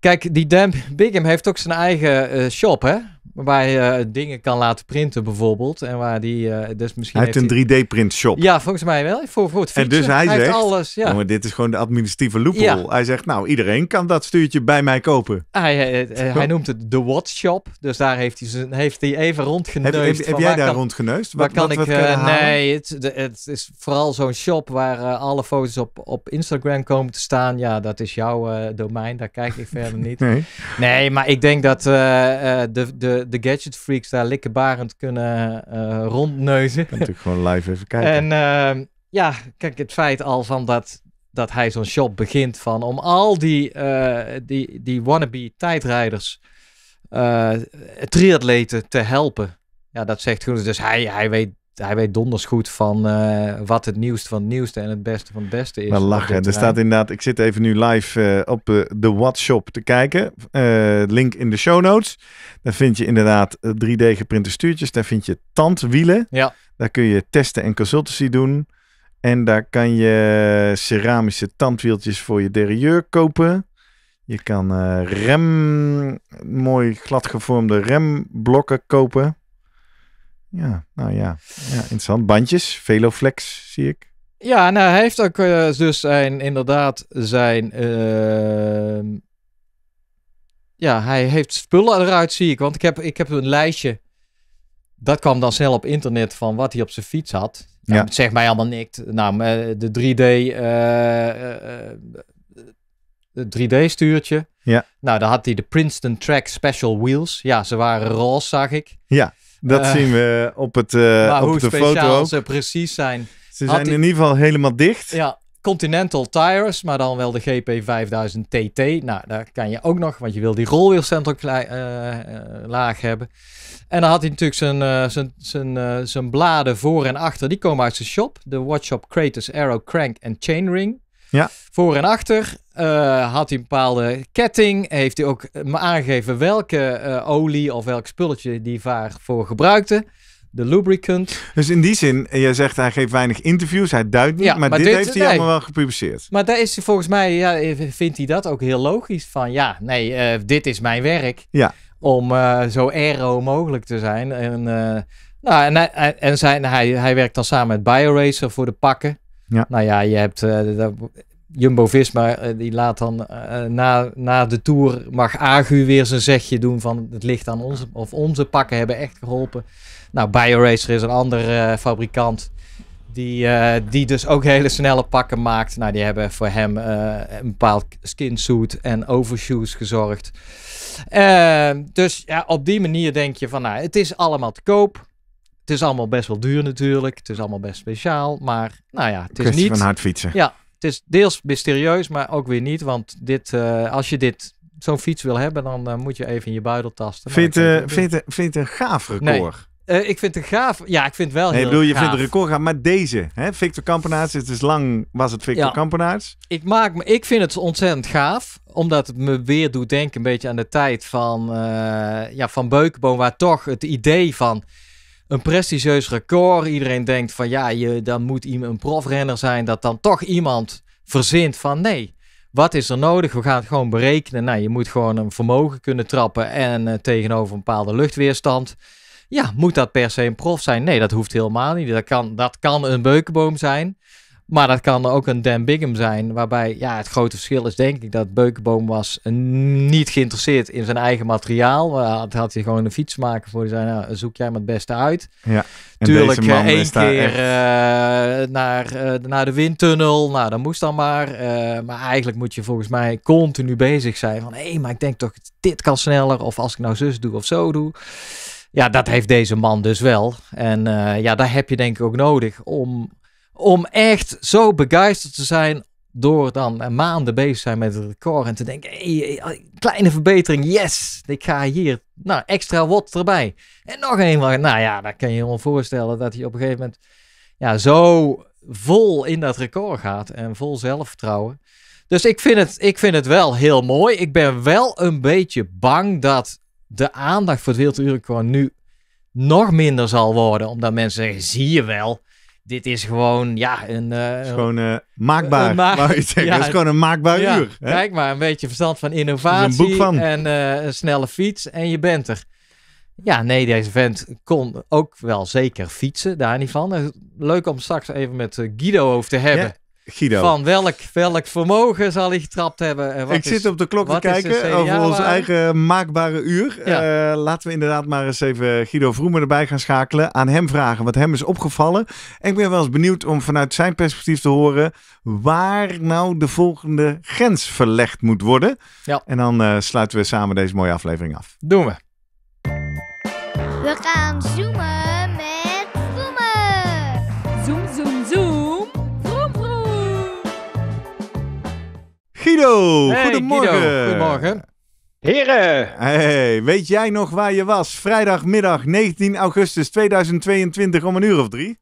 Kijk, die Dan Bigham heeft ook zijn eigen eh, shop, hè? Waar je eh, dingen kan laten printen bijvoorbeeld. En waar die, eh, dus misschien hij heeft een 3D-print shop. Ja, volgens mij wel. Voor, voor het fietsen. En dus hij, zegt, alles, ja. dit is gewoon de administratieve loophole. Hij zegt, nou, iedereen kan dat stuurtje bij mij kopen. Hij, eh, hij noemt het de What Shop. Dus daar heeft hij, zijn, heeft hij even rondgeneust. Heb, heb, jij daar kan, rondgeneust? Waar kan ik... nee, het, het, is vooral zo'n shop waar alle foto's op, op Instagram komen te staan. Ja, dat is jouw domein. Daar kijk ik verder niet. Nee. nee. maar ik denk dat de, de de, gadget freaks daar likkenbarend kunnen eh, rondneuzen. natuurlijk gewoon live even kijken. En ehm, ja, kijk, het feit al van dat, dat hij zo'n shop begint van om al die, eh, die, die wannabe tijdrijders, eh, triatleten te helpen. Ja, dat zegt goed. Dus hij, hij weet hij weet donders goed van eh, wat het nieuwste van het nieuwste en het beste van het beste is. Maar lachen. Er staat inderdaad, ik zit even nu live eh, op eh, de WhatsApp te kijken. link in de show notes. Daar vind je inderdaad 3D geprinte stuurtjes. Daar vind je tandwielen. Ja. Daar kun je testen en consultancy doen. En daar kan je ceramische tandwieltjes voor je derieur kopen. Je kan rem, mooi glad gevormde remblokken kopen. Ja, nou ja. ja interessant. Bandjes, Veloflex zie ik. Ja, nou, hij heeft ook eh, dus zijn, inderdaad zijn... Ehm, ja, hij heeft spullen eruit, zie ik. Want ik heb, ik heb een lijstje. Dat kwam dan snel op internet van wat hij op zijn fiets had. Nou, ja. Het zegt mij allemaal niks. Nou, eh, de 3D... Uh, 3D-stuurtje. Ja. Nou, daar had hij de Princeton Track Special Wheels. Ja, ze waren roze, zag ik. Ja. Dat eh, zien we op, het, eh, op hoe de speciaal foto ook. ze precies zijn. Ze zijn in ieder geval helemaal dicht. Ja, Continental Tires, maar dan wel de GP5000 TT. Nou, daar kan je ook nog, want je wil die rolwielcentrum eh, laag hebben. En dan had hij natuurlijk zijn, zijn, zijn, zijn bladen voor en achter. Die komen uit zijn shop. De Watchshop Craters Arrow Crank en Chainring. Ja. Voor en achter eh, had hij een bepaalde ketting. Heeft hij ook eh, aangegeven welke eh, olie of welk spulletje die daarvoor gebruikte. De lubricant. Dus in die zin, jij zegt hij geeft weinig interviews, hij duidt niet, ja, maar, dit, heeft hij allemaal wel gepubliceerd. Maar daar is volgens mij, ja, vindt hij dat ook heel logisch van, ja, nee, dit is mijn werk. Ja. Om zo aero mogelijk te zijn. En, nou, en, en zijn, hij, hij werkt dan samen met BioRacer voor de pakken. Ja. Nou ja, je hebt eh, Jumbo-Visma, eh, die laat dan eh, na, na de Tour, mag Agu weer zijn zegje doen van het ligt aan onze, of onze pakken hebben echt geholpen. Nou, BioRacer is een andere fabrikant. Die, die dus ook hele snelle pakken maakt. Nou, die hebben voor hem een bepaald skinsuit en overshoes gezorgd. dus ja, op die manier denk je van, nou, het is allemaal te koop is allemaal best wel duur natuurlijk. Het is allemaal best speciaal. Maar nou ja, het is niet... van hard fietsen. Ja, het is deels mysterieus, maar ook weer niet. Want dit, eh, als je dit zo'n fiets wil hebben, dan eh, moet je even in je buidel tasten. Nou, vind, uh, vind, een gaaf record? Nee. Eh, ik vind het gaaf. Ja, ik vind het wel nee, heel bedoel, Je gaaf. vindt de record gaaf, maar deze. Hè? Victor Kampenaars. Het is lang was het Victor ja. Ik, maak, me, ik vind het ontzettend gaaf. Omdat het me weer doet denken een beetje aan de tijd van, ja, van Beukenboom. Waar toch het idee van een prestigieus record. Iedereen denkt van ja, je, dan moet iemand een profrenner zijn. Dat dan toch iemand verzint van nee, wat is er nodig? We gaan het gewoon berekenen. Nou, je moet gewoon een vermogen kunnen trappen en eh, tegenover een bepaalde luchtweerstand. Ja, moet dat per se een prof zijn? Nee, dat hoeft helemaal niet. Dat kan, dat kan een beukenboom zijn. Maar dat kan ook een Dan Bigum zijn, waarbij ja, het grote verschil is denk ik dat Beukenboom was niet geïnteresseerd in zijn eigen materiaal. Uh, had, had hij gewoon een fiets maken voor, die nou, zoek jij maar het beste uit. Ja, Tuurlijk eh, één keer eh, naar, eh, naar de windtunnel, nou dat moest dan maar. maar eigenlijk moet je volgens mij continu bezig zijn van, hé, maar ik denk toch dit kan sneller of als ik nou zus doe of zo doe. Ja, dat heeft deze man dus wel. En ja, daar heb je denk ik ook nodig om om echt zo begeisterd te zijn door dan eh, maanden bezig zijn met het record en te denken, hey, kleine verbetering, yes, ik ga hier, nou, extra wat erbij. En nog eenmaal, nou ja, dan kan je je wel voorstellen dat je op een gegeven moment ja, zo vol in dat record gaat en vol zelfvertrouwen. Dus ik vind, het, ik vind het wel heel mooi. Ik ben wel een beetje bang dat de aandacht voor het Wild nu nog minder zal worden. Omdat mensen zeggen, zie je wel, dit is gewoon, ja, een... Eh, gewoon eh, maakbaar, een is gewoon een maakbaar uur. Hè? Kijk maar, een beetje verstand van innovatie van. en eh, een snelle fiets en je bent er. Ja, nee, deze vent kon ook wel zeker fietsen, daar niet van. Leuk om straks even met Guido over te hebben. Van welk, welk vermogen zal hij getrapt hebben? wat ik zit op de klok te kijken over ons eigen maakbare uur. Eh, laten we inderdaad maar eens even Guido Vroemer erbij gaan schakelen. Aan hem vragen wat hem is opgevallen. En ik ben wel eens benieuwd om vanuit zijn perspectief te horen... waar nou de volgende grens verlegd moet worden. Ja. En dan eh, sluiten we samen deze mooie aflevering af. Doen we. We gaan zoomen. Guido, goedemorgen. goedemorgen. Heren! Hey, weet jij nog waar je was vrijdagmiddag 19 augustus 2022 om een uur of drie?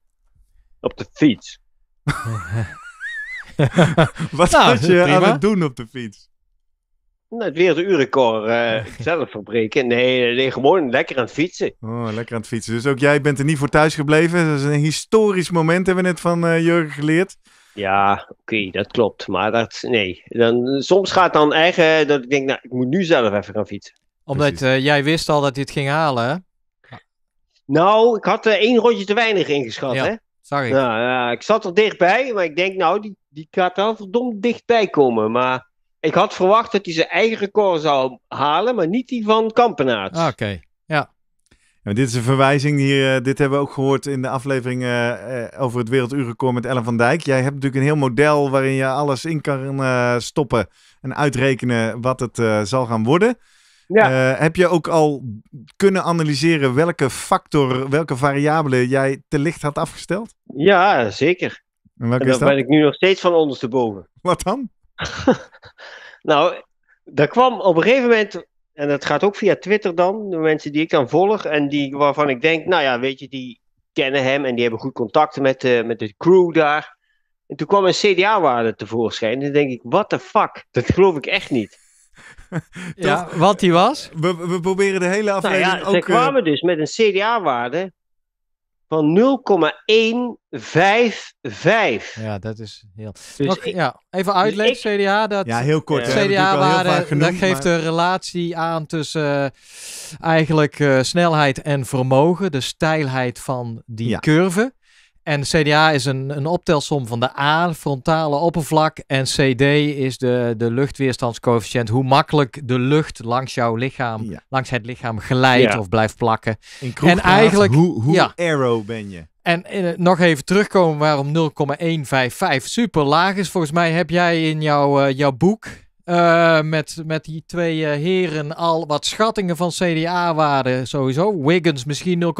Op de fiets. Wat nou, was je aan het doen op de fiets? Nou, het weer de eh, zelf verbreken. Nee, nee, gewoon lekker aan het fietsen. Oh, lekker aan het fietsen. Dus ook jij bent er niet voor thuis gebleven. Dat is een historisch moment, hebben we net van eh, Jurgen geleerd. Ja, oké, dat klopt. Maar dat, nee. Dan, soms gaat dan eigen eh, dat ik denk, nou, ik moet nu zelf even gaan fietsen. Omdat eh, jij wist al dat hij het ging halen, hè? Nou, ik had er eh, één rondje te weinig ingeschat, hè? Sorry. Nou, ik zat er dichtbij, maar ik denk, nou, die, die gaat wel verdomd dichtbij komen. Maar ik had verwacht dat hij zijn eigen record zou halen, maar niet die van Kampenaerts. Ah, oké, ja dit is een verwijzing hier. Eh, dit hebben we ook gehoord in de aflevering eh, eh, over het Werelduurrecord met Ellen van Dijk. Jij hebt natuurlijk een heel model waarin je alles in kan stoppen en uitrekenen wat het zal gaan worden. Ja. heb je ook al kunnen analyseren welke factor, welke variabelen jij te licht had afgesteld? Ja, zeker. En, welke en ben ik nu nog steeds van ondersteboven. Wat dan? nou, daar kwam op een gegeven moment en dat gaat ook via Twitter dan, de mensen die ik dan volg en die, waarvan ik denk, nou ja, weet je, die kennen hem en die hebben goed contacten met, uh, met de crew daar. En toen kwam een CDA-waarde tevoorschijn en dan denk ik, what the fuck, dat geloof ik echt niet. ja, wat die was? We, we proberen de hele aflevering nou ja, ook... Ze eh, kwamen dus met een CDA-waarde van 0,155. Ja, dat is heel. Dus ja, even uitleg, dus CDA. Dat, ja, heel kort. CDA-waarde, dat geeft de relatie aan tussen eh, eigenlijk eh, snelheid en vermogen, de stijlheid van die curve. En CDA is een, een optelsom van de A, frontale oppervlak. En CD is de, de luchtweerstandscoëfficiënt. Hoe makkelijk de lucht langs jouw lichaam, langs het lichaam glijdt of blijft plakken. en eigenlijk, hoe, hoe ben je? En eh, nog even terugkomen waarom 0,155 super laag is. Volgens mij heb jij in jouw, eh, jouw boek eh, met, met die twee heren al wat schattingen van CDA-waarden sowieso. Wiggins misschien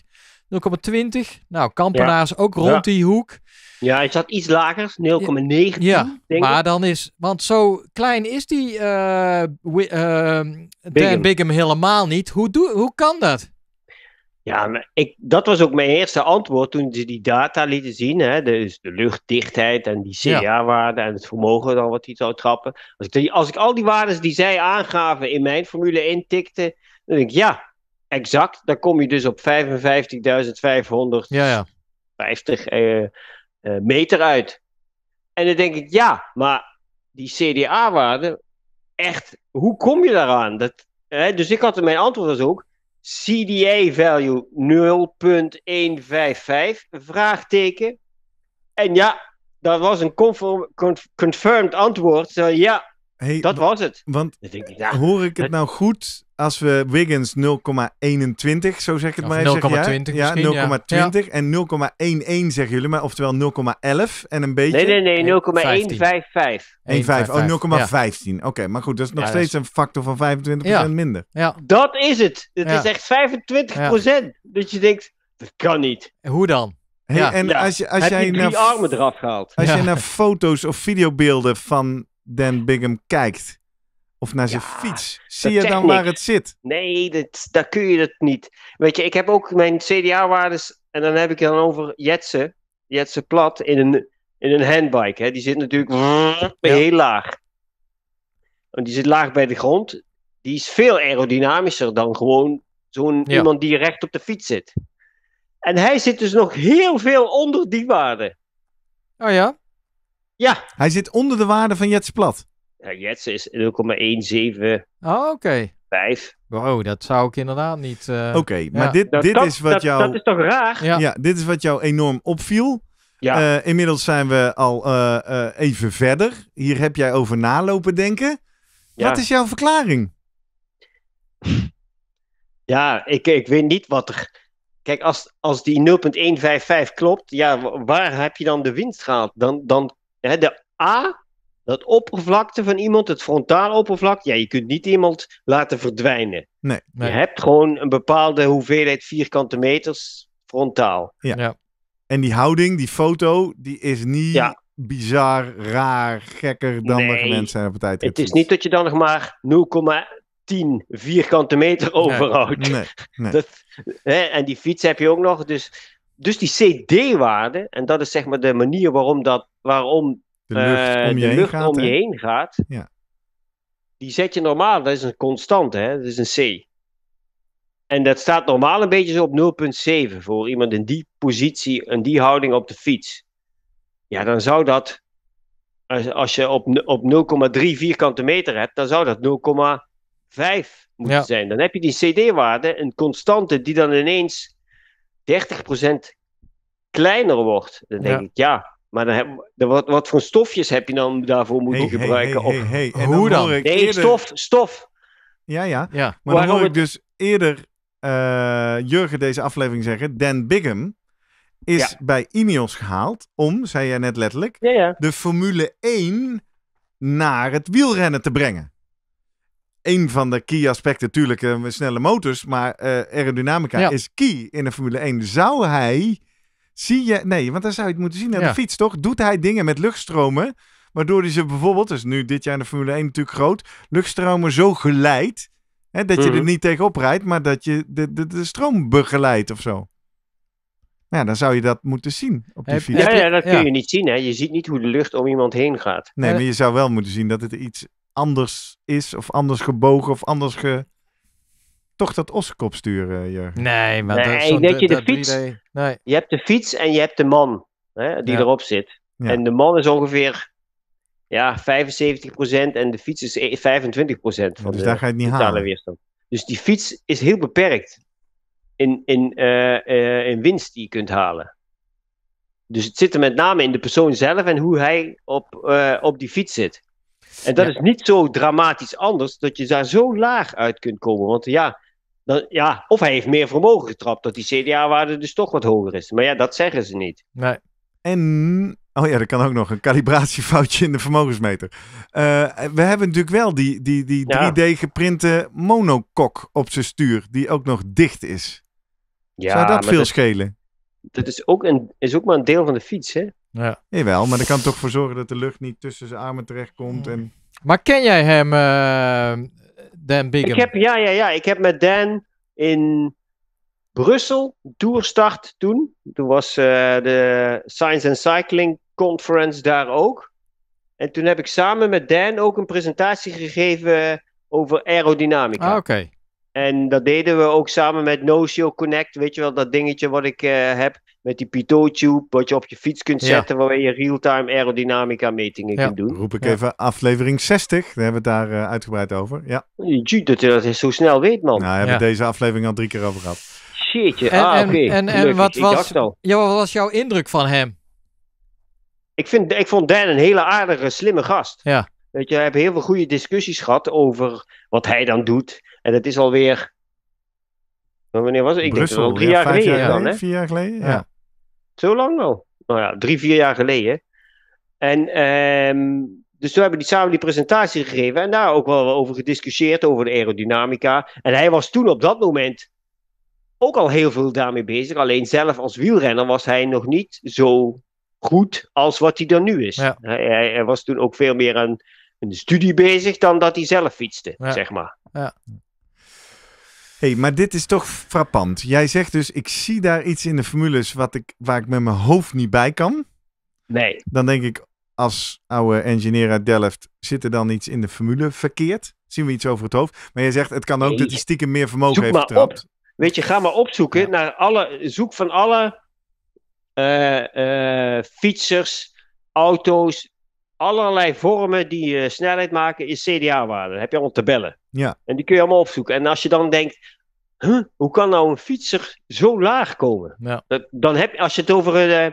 0,21. 0,20. Nou, Kampenaars ook rond die hoek. Ja, hij zat iets lager, 0,19. Ja, maar dan is, want zo klein is die uh, eh, eh, Bigum helemaal niet. Hoe, doe, hoe kan dat? Ja, ik, dat was ook mijn eerste antwoord toen ze die data lieten zien. Hè, dus de luchtdichtheid en die CA-waarde en het vermogen dan wat hij zou trappen. Als ik, als ik al die waarden die zij aangaven in mijn formule intikte, dan denk ik ja, exact, dan kom je dus op 55.550 ja, ja. Eh, eh, meter uit. En dan denk ik, ja, maar die CDA-waarde, echt, hoe kom je daaraan? Dat, hè? Dus ik had mijn antwoord ook, CDA value 0.155, vraagteken. En ja, dat was een confirmed antwoord. ja, Hey, dat was het. Want ik ja, hoor ik het, nou goed als we Wiggins 0,21, zo zeg ik het maar even. 0,20 Ja, 0,20 en 0,11 zeggen jullie, maar oftewel 0,11 en een beetje. Nee, nee, nee, 0,155. 1,5, oh 0,15. Oké, maar goed, dat is nog steeds een factor van 25% minder. Dat is het. Het is echt 25%. Dat je denkt, dat kan niet. hoe dan? Hey, en als, je, als jij je drie armen eraf Als je naar foto's of videobeelden van dan Bigham kijkt. Of naar zijn fiets. Zie je dan waar het zit? Nee, dat, daar kun je het niet. Weet je, ik heb ook mijn CDA-waardes. En dan heb ik dan over Jetsen. Jetsen plat in een, in een handbike. Hè. Die zit natuurlijk heel laag. Want die zit laag bij de grond. Die is veel aerodynamischer dan gewoon zo'n iemand die recht op de fiets zit. En hij zit dus nog heel veel onder die waarde. Oh ja? Ja. Hij zit onder de waarde van Jets plat. Ja, Jets is 0,175. oké. Okay. Wow, dat zou ik inderdaad niet... Uh, oké, maar dit, nou, dit dat, is wat jou... Dat is toch raar? Ja. dit is wat jou enorm opviel. Ja. Eh, inmiddels zijn we al eh, even verder. Hier heb jij over nalopen denken. Wat is jouw verklaring? Ja, ik, ik weet niet wat er... Kijk, als, als die 0,155 klopt, ja, waar heb je dan de winst gehaald? Dan, dan de A, dat oppervlakte van iemand, het frontaal oppervlak ja, je kunt niet iemand laten verdwijnen. Nee, Je hebt gewoon een bepaalde hoeveelheid vierkante meters frontaal. Ja. ja. En die houding, die foto, die is niet bizar, raar, gekker dan nee. de mensen op het tijd. Het is niet dat je dan nog maar 0,10 vierkante meter overhoudt. Nee, nee, nee. Dat, hè, en die fiets heb je ook nog, dus dus die CD-waarde, en dat is zeg maar de manier waarom, dat, waarom de lucht eh, om je, heen, gaat, ja. die zet je normaal, dat is een constant, hè? dat is een C. En dat staat normaal een beetje zo op 0,7 voor iemand in die positie, in die houding op de fiets. Ja, dan zou dat, als je op, op 0,3 vierkante meter hebt, dan zou dat 0,5 moeten zijn. Dan heb je die CD-waarde, een constante die dan ineens 30% kleiner wordt. Dan denk ik, ja, maar dan heb, wat, voor stofjes heb je dan daarvoor moeten gebruiken? Hey, en Hoe dan? nee, stof, stof. Ja, ja. ja. Maar Waarom dan hoor ik dus eerder eh, Jurgen deze aflevering zeggen, Dan Bigham is bij Ineos gehaald om, zei jij net letterlijk, de Formule 1 naar het wielrennen te brengen een van de key aspecten, natuurlijk, uh, eh, snelle motors, maar eh, aerodynamica is key in de Formule 1. Zou hij, zie je, nee, want dan zou je het moeten zien naar de fiets, toch? Doet hij dingen met luchtstromen, waardoor hij ze bijvoorbeeld, dus nu dit jaar in de Formule 1 natuurlijk groot, luchtstromen zo geleid, hè, dat je er mhm. niet tegenop rijdt, maar dat je de, de, de stroom begeleidt of zo. Ja, dan zou je dat moeten zien op die fiets. Ja, ja dat kun je niet zien. Hè. Je ziet niet hoe de lucht om iemand heen gaat. Nee, maar je zou wel moeten zien dat het iets anders is of anders gebogen of anders ge... Toch dat ossenkop sturen, Jurgen. Nee, maar nee, dat, je, de fiets, nee. je hebt de fiets en je hebt de man hè, die erop zit. En de man is ongeveer ja, 75% en de fiets is 25% e- van dus daar ga je het niet halen. weerstand. Dus die fiets is heel beperkt in, in, eh, eh, in winst die je kunt halen. Dus het zit er met name in de persoon zelf en hoe hij op, eh, op die fiets zit. En dat is niet zo dramatisch anders dat je daar zo laag uit kunt komen. Want ja, dan, ja of hij heeft meer vermogen getrapt, dat die CDA-waarde dus toch wat hoger is. Maar ja, dat zeggen ze niet. Nee. En Oh ja, er kan ook nog. Een calibratiefoutje in de vermogensmeter. Eh, we hebben natuurlijk wel die, die, die 3D-geprinte monokok op zijn stuur, die ook nog dicht is. Ja, Zou dat veel schelen? Dat is ook, een, is ook maar een deel van de fiets, hè? Ja. Jawel, maar dat kan toch voor zorgen dat de lucht niet tussen zijn armen terechtkomt. En... Maar ken jij hem, eh, Dan Bigam. Ik heb, ja, ja, ja. Ik heb met Dan in Brussel doorstart toen. Toen was eh, de Science and Cycling Conference daar ook. En toen heb ik samen met Dan ook een presentatie gegeven over aerodynamica. Ah, oké. En dat deden we ook samen met Nosio Connect. Weet je wel, dat dingetje wat ik eh, heb met die Pitot-tube, wat je op je fiets kunt zetten, ja. je real-time aerodynamica metingen kunt doen. roep ik even aflevering 60, daar hebben we het daar eh, uitgebreid over. Ja. Jeet, dat je dat zo snel weet, man. Nou, hebben we deze aflevering al drie keer over gehad. Shitje, en, ah, oké. En, en, en, wat was, ja, wat was jouw indruk van hem? Ik, vind, ik vond Dan een hele aardige, slimme gast. Ja. Weet je, we hebben heel veel goede discussies gehad over wat hij dan doet. En dat is alweer. Nou, wanneer was het? Ik denk dat drie jaar, geleden dan, hè? Vier jaar geleden, ja. Zo lang al. Nou ja, drie, vier jaar geleden. En ehm, dus toen hebben die samen die presentatie gegeven en daar ook wel over gediscussieerd, over de aerodynamica. En hij was toen op dat moment ook al heel veel daarmee bezig. Alleen zelf als wielrenner was hij nog niet zo goed als wat hij dan nu is. Hij, hij, was toen ook veel meer een een studie bezig dan dat hij zelf fietste, zeg maar. Ja. hey, maar dit is toch frappant. Jij zegt dus, ik zie daar iets in de formules wat ik, waar ik met mijn hoofd niet bij kan. Nee. Dan denk ik, als oude engineer uit Delft, zit er dan iets in de formule verkeerd? Zien we iets over het hoofd? Maar jij zegt, het kan ook dat hij stiekem meer vermogen heeft maar Weet je, ga maar opzoeken. Naar alle, zoek van alle eh, eh, fietsers, auto's, allerlei vormen die eh, snelheid maken, is CDA-waarde. Dan heb je allemaal tabellen. Ja. En die kun je allemaal opzoeken. En als je dan denkt, hoe kan nou een fietser zo laag komen? Ja. Dat, dan heb, als je het over een, eh,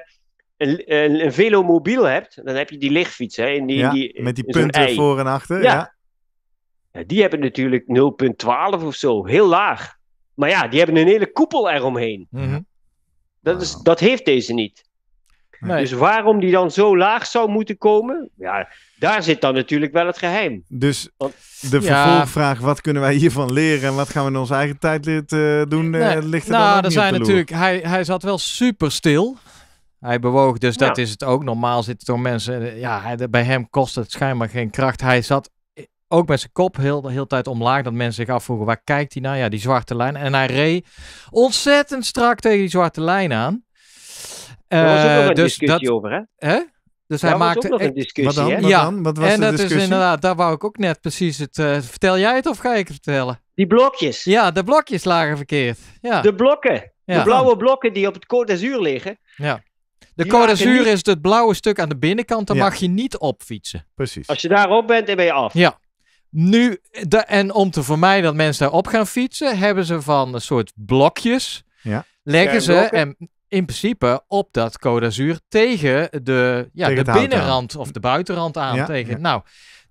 een, een, een velomobiel hebt, dan heb je die lichtfiets. Hè, die, die, met die punten voor en achter. Ja. ja. die hebben natuurlijk 0,12 of zo, heel laag. Maar ja, die hebben een hele koepel eromheen. Mm dat, is, ah. dat heeft deze niet. Dus waarom die dan zo laag zou moeten komen, ja, daar zit dan natuurlijk wel het geheim. Dus de vervolgvraag, wat kunnen wij hiervan leren en wat gaan we in onze eigen tijd eh, doen, nee, uh, ligt er nou, dan ook daar zijn natuurlijk, hij, hij zat wel super stil. Hij bewoog, dus dat is het ook. Normaal zitten door mensen, ja, bij hem kost het schijnbaar geen kracht. Hij zat ook met zijn kop heel de hele tijd omlaag. Dat mensen zich afvroegen, waar kijkt hij naar? Ja, die zwarte lijn. En hij reed ontzettend strak tegen die zwarte lijn aan. Daar eh, dus discussie dat, over, hè? hè? Dus hij maakte. Ook een discussie. dan? ja, Wat was en dat is inderdaad, daar wou ik ook net precies het. Eh, vertel jij het of ga ik het vertellen? Die blokjes. Ja, de blokjes lagen verkeerd. Ja. De blokken. De blauwe blokken die op het Côte d'Azur liggen. Ja. De Côte d'Azur is het blauwe stuk aan de binnenkant, daar mag je niet op fietsen. Precies. Als je daarop bent, dan ben je af. Ja. Nu, de, en om te vermijden dat mensen daarop gaan fietsen, hebben ze van een soort blokjes. Ja. Leggen ze, en, in principe op dat codazuur tegen de, ja, de binnenrand of de buitenrand aan. tegen. Nou,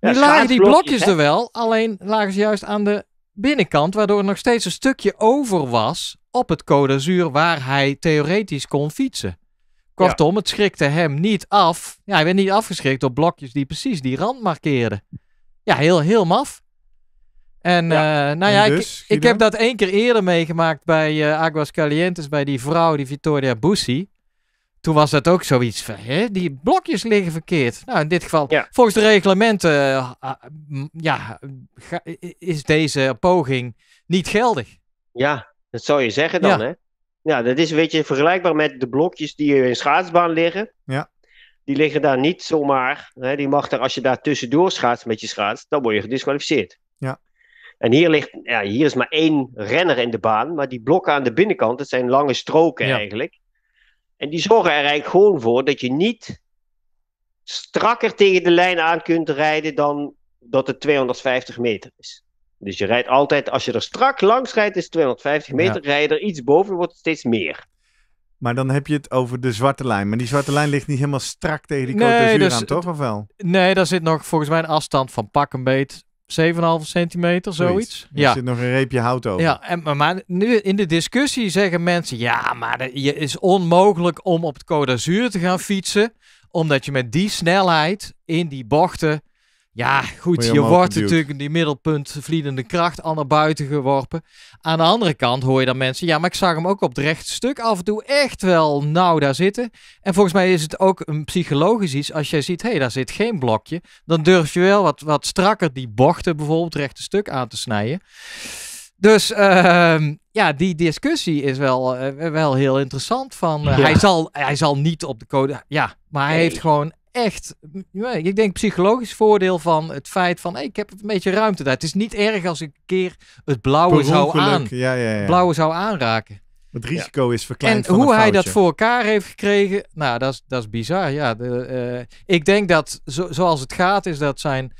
nu lagen die blokjes er wel, alleen lagen ze juist aan de binnenkant, waardoor er nog steeds een stukje over was op het codazuur waar hij theoretisch kon fietsen. Kortom, het schrikte hem niet af. Ja, hij werd niet afgeschrikt door blokjes die precies die rand markeerden. Ja, heel, heel maf. En eh, nou ja, ik, dus, ik, heb dat één keer eerder meegemaakt bij uh, Aguas Calientes, bij die vrouw, die Victoria Bussi. Toen was dat ook zoiets van, hè? die blokjes liggen verkeerd. Nou, in dit geval, volgens de reglementen, eh, ah, ja, is deze poging niet geldig. Ja, dat zou je zeggen dan, hè? Ja, dat is een beetje vergelijkbaar met de blokjes die in schaatsbaan liggen. Ja. Die liggen daar niet zomaar. Hè? Die mag er, als je daar tussendoor schaats met je schaats, dan word je gedisqualificeerd. En hier, ligt, ja, hier is maar één renner in de baan, maar die blokken aan de binnenkant, dat zijn lange stroken ja. eigenlijk. En die zorgen er eigenlijk gewoon voor dat je niet strakker tegen de lijn aan kunt rijden dan dat het 250 meter is. Dus je rijdt altijd, als je er strak langs rijdt, is 250 meter, ja. rijden er iets boven, wordt het steeds meer. Maar dan heb je het over de zwarte lijn. Maar die zwarte lijn ligt niet helemaal strak tegen die nee, dus aan, toch? Of wel? Nee, daar zit nog volgens mij een afstand van pak een beet 7,5 centimeter, zoiets. Er zit nog een reepje hout over. Ja, en, maar nu in de discussie zeggen mensen... ja, maar het is onmogelijk om op het Côte d'Azur te gaan fietsen... omdat je met die snelheid in die bochten ja, goed, je, wordt natuurlijk die middelpuntvliedende kracht aan naar buiten geworpen. Aan de andere kant hoor je dan mensen, ja, maar ik zag hem ook op het rechte stuk af en toe echt wel nou daar zitten. En volgens mij is het ook een psychologisch iets, als jij ziet, hé, hey, daar zit geen blokje, dan durf je wel wat, wat strakker die bochten bijvoorbeeld rechte stuk aan te snijden. Dus ehm, ja, die discussie is wel, eh, wel heel interessant. Van, eh, hij, zal, hij zal niet op de code. Ja, maar hij heeft gewoon echt, ik denk psychologisch voordeel van het feit van ik heb een beetje ruimte daar. Het is niet erg als ik een keer het blauwe zou, aan, ja, ja, blauwe zou aanraken. Het risico is verkleind. En hoe hij dat voor elkaar heeft gekregen, nou, dat is, dat is bizar. Ja, de, eh, ik denk dat zo, zoals het gaat, is dat zijn,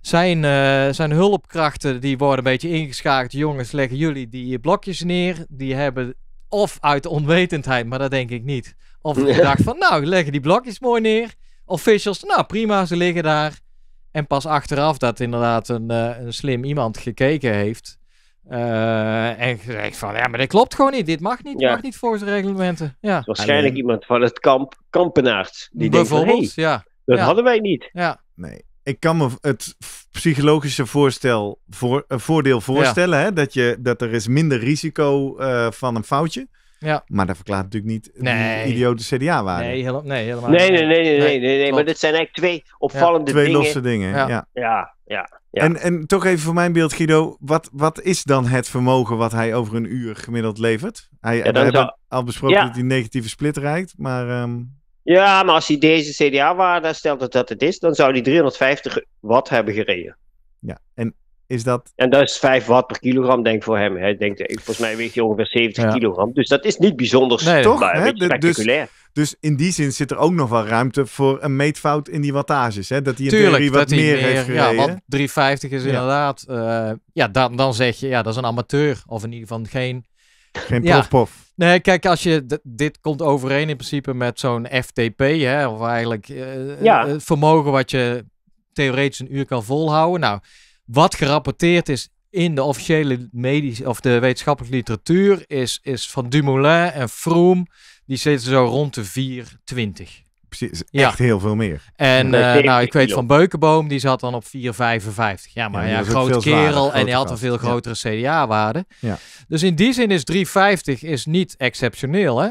zijn, eh, zijn hulpkrachten die worden een beetje ingeschakeld. Jongens, leggen jullie die blokjes neer. Die hebben of uit onwetendheid, maar dat denk ik niet. Of ik dacht van, nou, leggen die blokjes mooi neer officials, nou prima, ze liggen daar. En pas achteraf dat inderdaad een, eh, een slim iemand gekeken heeft. Eh, en gezegd van, ja, maar dit klopt gewoon niet. Dit mag niet, mag niet volgens de reglementen. Ja. Waarschijnlijk iemand van het kamp Kampenaarts. Die Bijvoorbeeld, denkt van, ja. Dat hadden wij niet. Ja. Nee. Ik kan me het psychologische voorstel voor, eh, voordeel voorstellen. Hè? Dat, je, dat er is minder risico uh, van een foutje ja. Maar dat verklaart natuurlijk niet nee. die idiote CDA-waarde. Nee, helemaal nee, helemaal nee, nee, nee, nee, nee, nee, maar dit zijn eigenlijk twee opvallende ja. twee dingen. Twee losse dingen, ja. ja. ja. Ja, En, en toch even voor mijn beeld, Guido. Wat, wat is dan het vermogen wat hij over een uur gemiddeld levert? Hij, we hebben al besproken dat hij negatieve split rijdt, maar... Ehm, ja, maar als hij deze CDA-waarde stelt dat dat het is, dan zou hij 350 watt hebben gereden. Ja, en is dat... En dat is 5 watt per kilogram, denk voor hem. Hij denkt, eh, volgens mij weegt hij ongeveer 70 kilogram. Dus dat is niet bijzonder nee, maar, eh, dus- spectaculair. Dus, in die zin zit er ook nog wel ruimte voor een meetfout in die wattages. Hè? Dat hij in Tuurlijk, wat meer, meer, heeft gereden. Ja, want 350 is inderdaad... Eh, ja, dan, dan zeg je, ja, dat is een amateur. Of in ieder geval geen... Geen profpof. Nee, kijk, als je dit komt overeen in principe met zo'n FTP, hè, of eigenlijk ja. het vermogen wat je theoretisch een uur kan volhouden. Nou, wat gerapporteerd is in de officiële medische of de wetenschappelijke literatuur is, is van Dumoulin en Froome, die zitten zo rond de 420. Precies, ja. echt heel veel meer. En eh, nou, ik weet van Beukenboom, die zat dan op 4,55. Ja, maar ja, grote kerel en hij had een veel grotere CDA-waarde. Ja. Dus in die zin is 3,50 is niet exceptioneel, hè?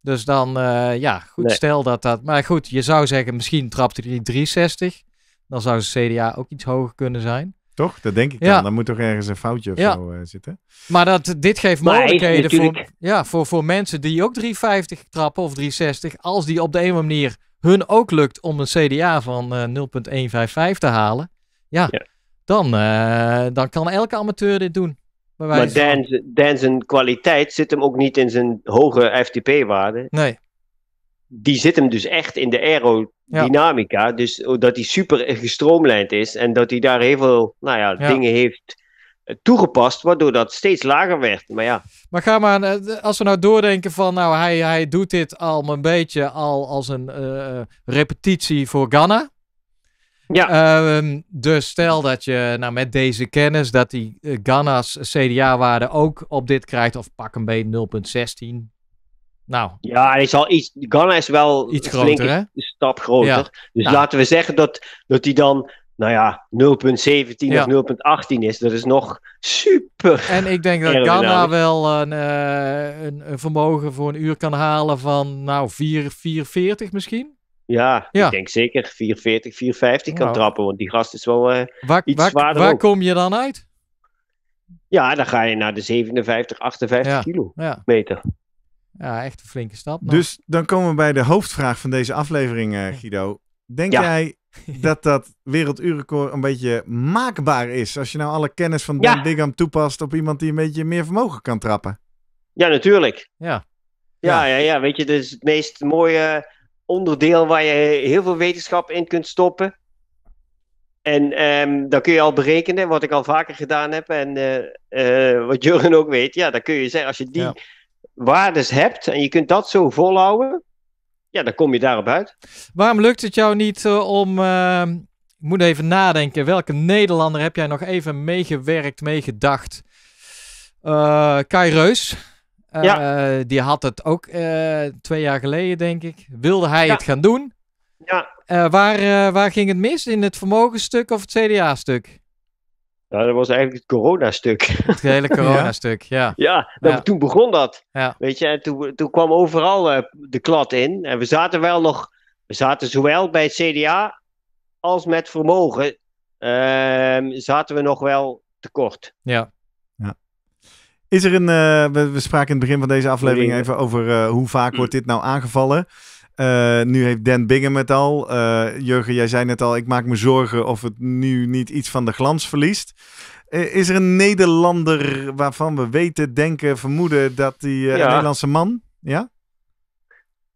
Dus dan, eh, ja, goed, stel dat dat... Maar goed, je zou zeggen, misschien trapte hij 3,60. Dan zou zijn CDA ook iets hoger kunnen zijn. Toch? Dat denk ik ja. dan. Dan moet toch ergens een foutje of ja. zo eh, zitten. Maar dat, dit geeft maar mogelijkheden voor, ja, voor, voor mensen die ook 350 trappen of 360. Als die op de een of andere manier hun ook lukt om een CDA van 0,155 eh, te halen. Ja, Dan, eh, dan kan elke amateur dit doen. Maar Dan zijn kwaliteit zit hem ook niet in zijn hoge FTP-waarde. Nee die zit hem dus echt in de aerodynamica. Dus oh, dat hij super gestroomlijnd is en dat hij daar heel veel nou ja, dingen heeft eh, toegepast, waardoor dat steeds lager werd. Maar ja. Maar ga maar, eh, als we nou doordenken van, nou, hij, hij doet dit al een beetje al als een eh, repetitie voor Ghana. Ja. Ehm, dus stel dat je nou met deze kennis dat die Ghana's CDA-waarde ook op dit krijgt, of pak een beetje 0,16, nou. Ja, hij zal iets. Ghana is wel iets een hè? stap groter. Dus nou. laten we zeggen dat, dat hij dan, nou ja, 0,17 of 0,18 is. Dat is nog super. En ik denk dat Ghana wel eh, een, een, vermogen voor een uur kan halen van, nou, 4,44 misschien. Ja, ik denk zeker 4,40, 4,50 kan trappen. Want die gast is wel eh, iets zwaarder. Waar kom je dan uit? Ja, dan ga je naar de 57, 58 kilo meter. Ja, echt een flinke stap. Dus dan komen we bij de hoofdvraag van deze aflevering, eh, Guido. Denk jij dat dat werelduurrecord een beetje maakbaar is? Als je nou alle kennis van Don ja. Digham toepast op iemand die een beetje meer vermogen kan trappen. Ja, natuurlijk. Ja. Ja, ja, ja, weet je, dat is het meest mooie onderdeel waar je heel veel wetenschap in kunt stoppen. En um, ehm, dan kun je al berekenen, wat ik al vaker gedaan heb en eh, eh, wat Jurgen ook weet. Ja, dan kun je zeggen, als je die waardes hebt en je kunt dat zo volhouden, ja, dan kom je daarop uit. Waarom lukt het jou niet eh, om, ehm, ik moet even nadenken, welke Nederlander heb jij nog even meegewerkt, meegedacht? Uh, Kai Reus, eh, die had het ook twee jaar geleden, denk ik. Wilde hij het gaan doen? Ja. waar, waar ging het mis? In het vermogenstuk of het CDA-stuk? ja dat was eigenlijk het corona-stuk. Het hele corona-stuk, ja. Nou, ja, toen begon dat. Weet je, en toen, toen kwam overal eh, de klad in. En we zaten wel nog, we zaten zowel bij het CDA als met vermogen, ehm, zaten we nog wel tekort. Ja. ja. Is er een, eh, we, we, spraken in het begin van deze aflevering even over eh, hoe vaak hm. wordt dit nou aangevallen. Eh, nu heeft Dan Bingham het al. Eh, Jurgen, jij zei net al, ik maak me zorgen of het nu niet iets van de glans verliest. Eh, is er een Nederlander waarvan we weten, denken, vermoeden dat die ja. Nederlandse man... Ja?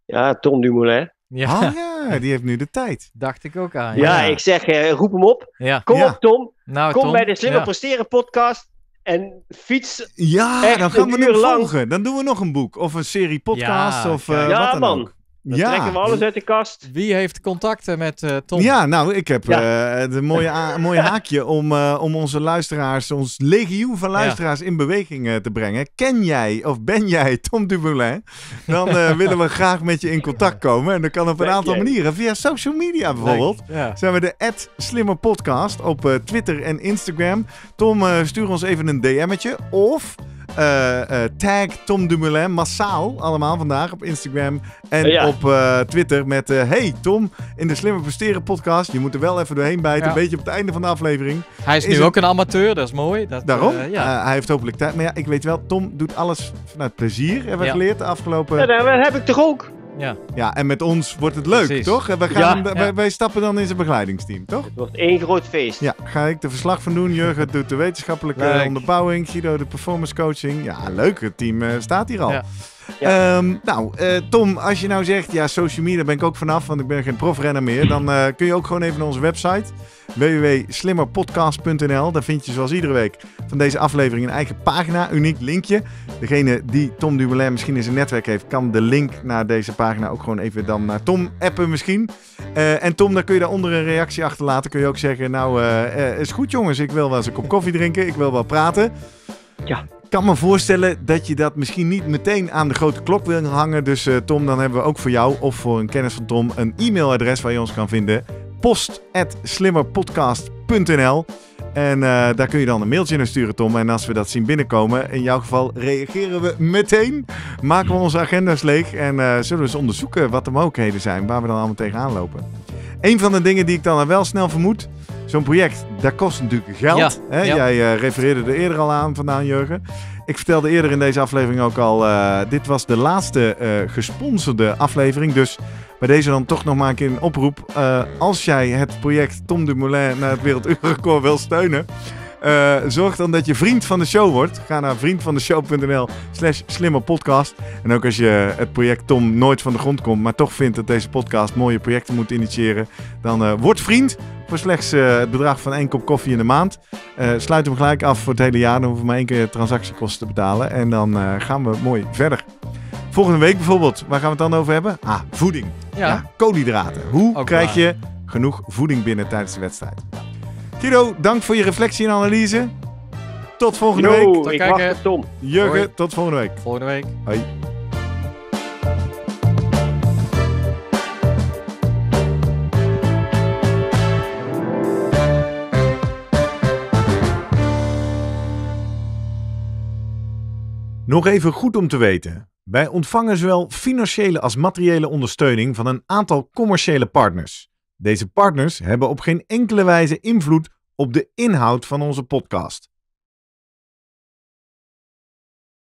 Ja, Tom Dumoulin. Ah, ja. die heeft nu de tijd. Dacht ik ook aan. Ja, ik zeg, roep hem op. Kom op, Tom. Nou, Kom bij de Slimmer Presteren podcast en fiets. Ja, dan gaan we nu volgen. Dan doen we nog een boek of een serie podcast ja, of wat dan man. ook ja. trekken we alles uit de kast. Wie heeft contacten met eh, Tom? Ja, nou, ik heb ja. Eh, een mooie, mooie haakje om, eh, om onze luisteraars, ons legioen van luisteraars in beweging te brengen. Ken jij of ben jij Tom Dumoulin? Dan willen we graag met je in contact komen. En dat kan op een aantal manieren. Via social media bijvoorbeeld. Zijn we de Slimmer Podcast op Twitter en Instagram. Tom, stuur ons even een DM'tje. Of eh, eh, tag Tom Dumoulin massaal allemaal vandaag op Instagram en op eh, Twitter met... hey Tom, in de Slimmer Presteren podcast. Je moet er wel even doorheen bijten. Een beetje op het einde van de aflevering. Hij is, nu ook een amateur, dat is mooi. Dat, Daarom? ja. hij heeft hopelijk tijd. Maar ja, ik weet wel, Tom doet alles vanuit plezier, hebben we geleerd de afgelopen... Ja, dat heb ik toch ook? Ja. ja, en met ons wordt het leuk, toch? We gaan, wij, stappen dan in zijn begeleidingsteam, toch? Het wordt één groot feest. Ja, ga ik de verslag van doen. Jurgen doet de wetenschappelijke onderbouwing. Guido de performance coaching. Ja, leuk. Het team eh, staat hier al. Ehm, nou, eh, Tom, als je nou zegt, ja, social media ben ik ook vanaf, want ik ben geen profrenner meer. Dan eh, kun je ook gewoon even naar onze website www.slimmerpodcast.nl. Daar vind je zoals iedere week van deze aflevering een eigen pagina, uniek linkje. Degene die Tom Dumoulin misschien in zijn netwerk heeft, kan de link naar deze pagina ook gewoon even dan naar Tom appen misschien. Eh, en Tom, daar kun je daaronder een reactie achterlaten. Kun je ook zeggen, nou, is goed jongens, ik wil wel eens een kop koffie drinken, ik wil wel praten. Ja kan me voorstellen dat je dat misschien niet meteen aan de grote klok wil hangen. Dus eh, Tom, dan hebben we ook voor jou of voor een kennis van Tom een e-mailadres waar je ons kan vinden. post.slimmerpodcast.nl En eh, daar kun je dan een mailtje naar sturen, Tom. En als we dat zien binnenkomen, in jouw geval reageren we meteen. Maken we onze agenda's leeg en eh, zullen we eens onderzoeken wat de mogelijkheden zijn. Waar we dan allemaal tegenaan lopen. Een van de dingen die ik dan wel snel vermoed zo'n project, dat kost natuurlijk geld. hè? Jij eh, refereerde er eerder al aan vandaan, Jurgen. Ik vertelde eerder in deze aflevering ook al, eh, dit was de laatste eh, gesponsorde aflevering. Dus bij deze dan toch nog maar een keer een oproep. als jij het project Tom Dumoulin naar het werelduurrecord wil steunen... zorg dan dat je vriend van de show wordt. Ga naar vriendvandeshow.nl slash slimmerpodcast. En ook als je het project Tom nooit van de grond komt, maar toch vindt dat deze podcast mooie projecten moet initiëren, dan uh, word vriend. Voor slechts eh, het bedrag van één kop koffie in de maand. Uh, eh, sluit hem gelijk af voor het hele jaar. Dan hoeven we maar één keer transactiekosten te betalen. En dan eh, gaan we mooi verder. Volgende week bijvoorbeeld, waar gaan we het dan over hebben? Ah, voeding. Ja. koolhydraten. Hoe krijg je genoeg voeding binnen tijdens de wedstrijd? Guido, dank voor je reflectie en analyse. Tot volgende week. Tot kijken. Tom. Jurgen, tot volgende week. Volgende week. Hoi. Nog even goed om te weten. Wij ontvangen zowel financiële als materiële ondersteuning van een aantal commerciële partners. Deze partners hebben op geen enkele wijze invloed op de inhoud van onze podcast.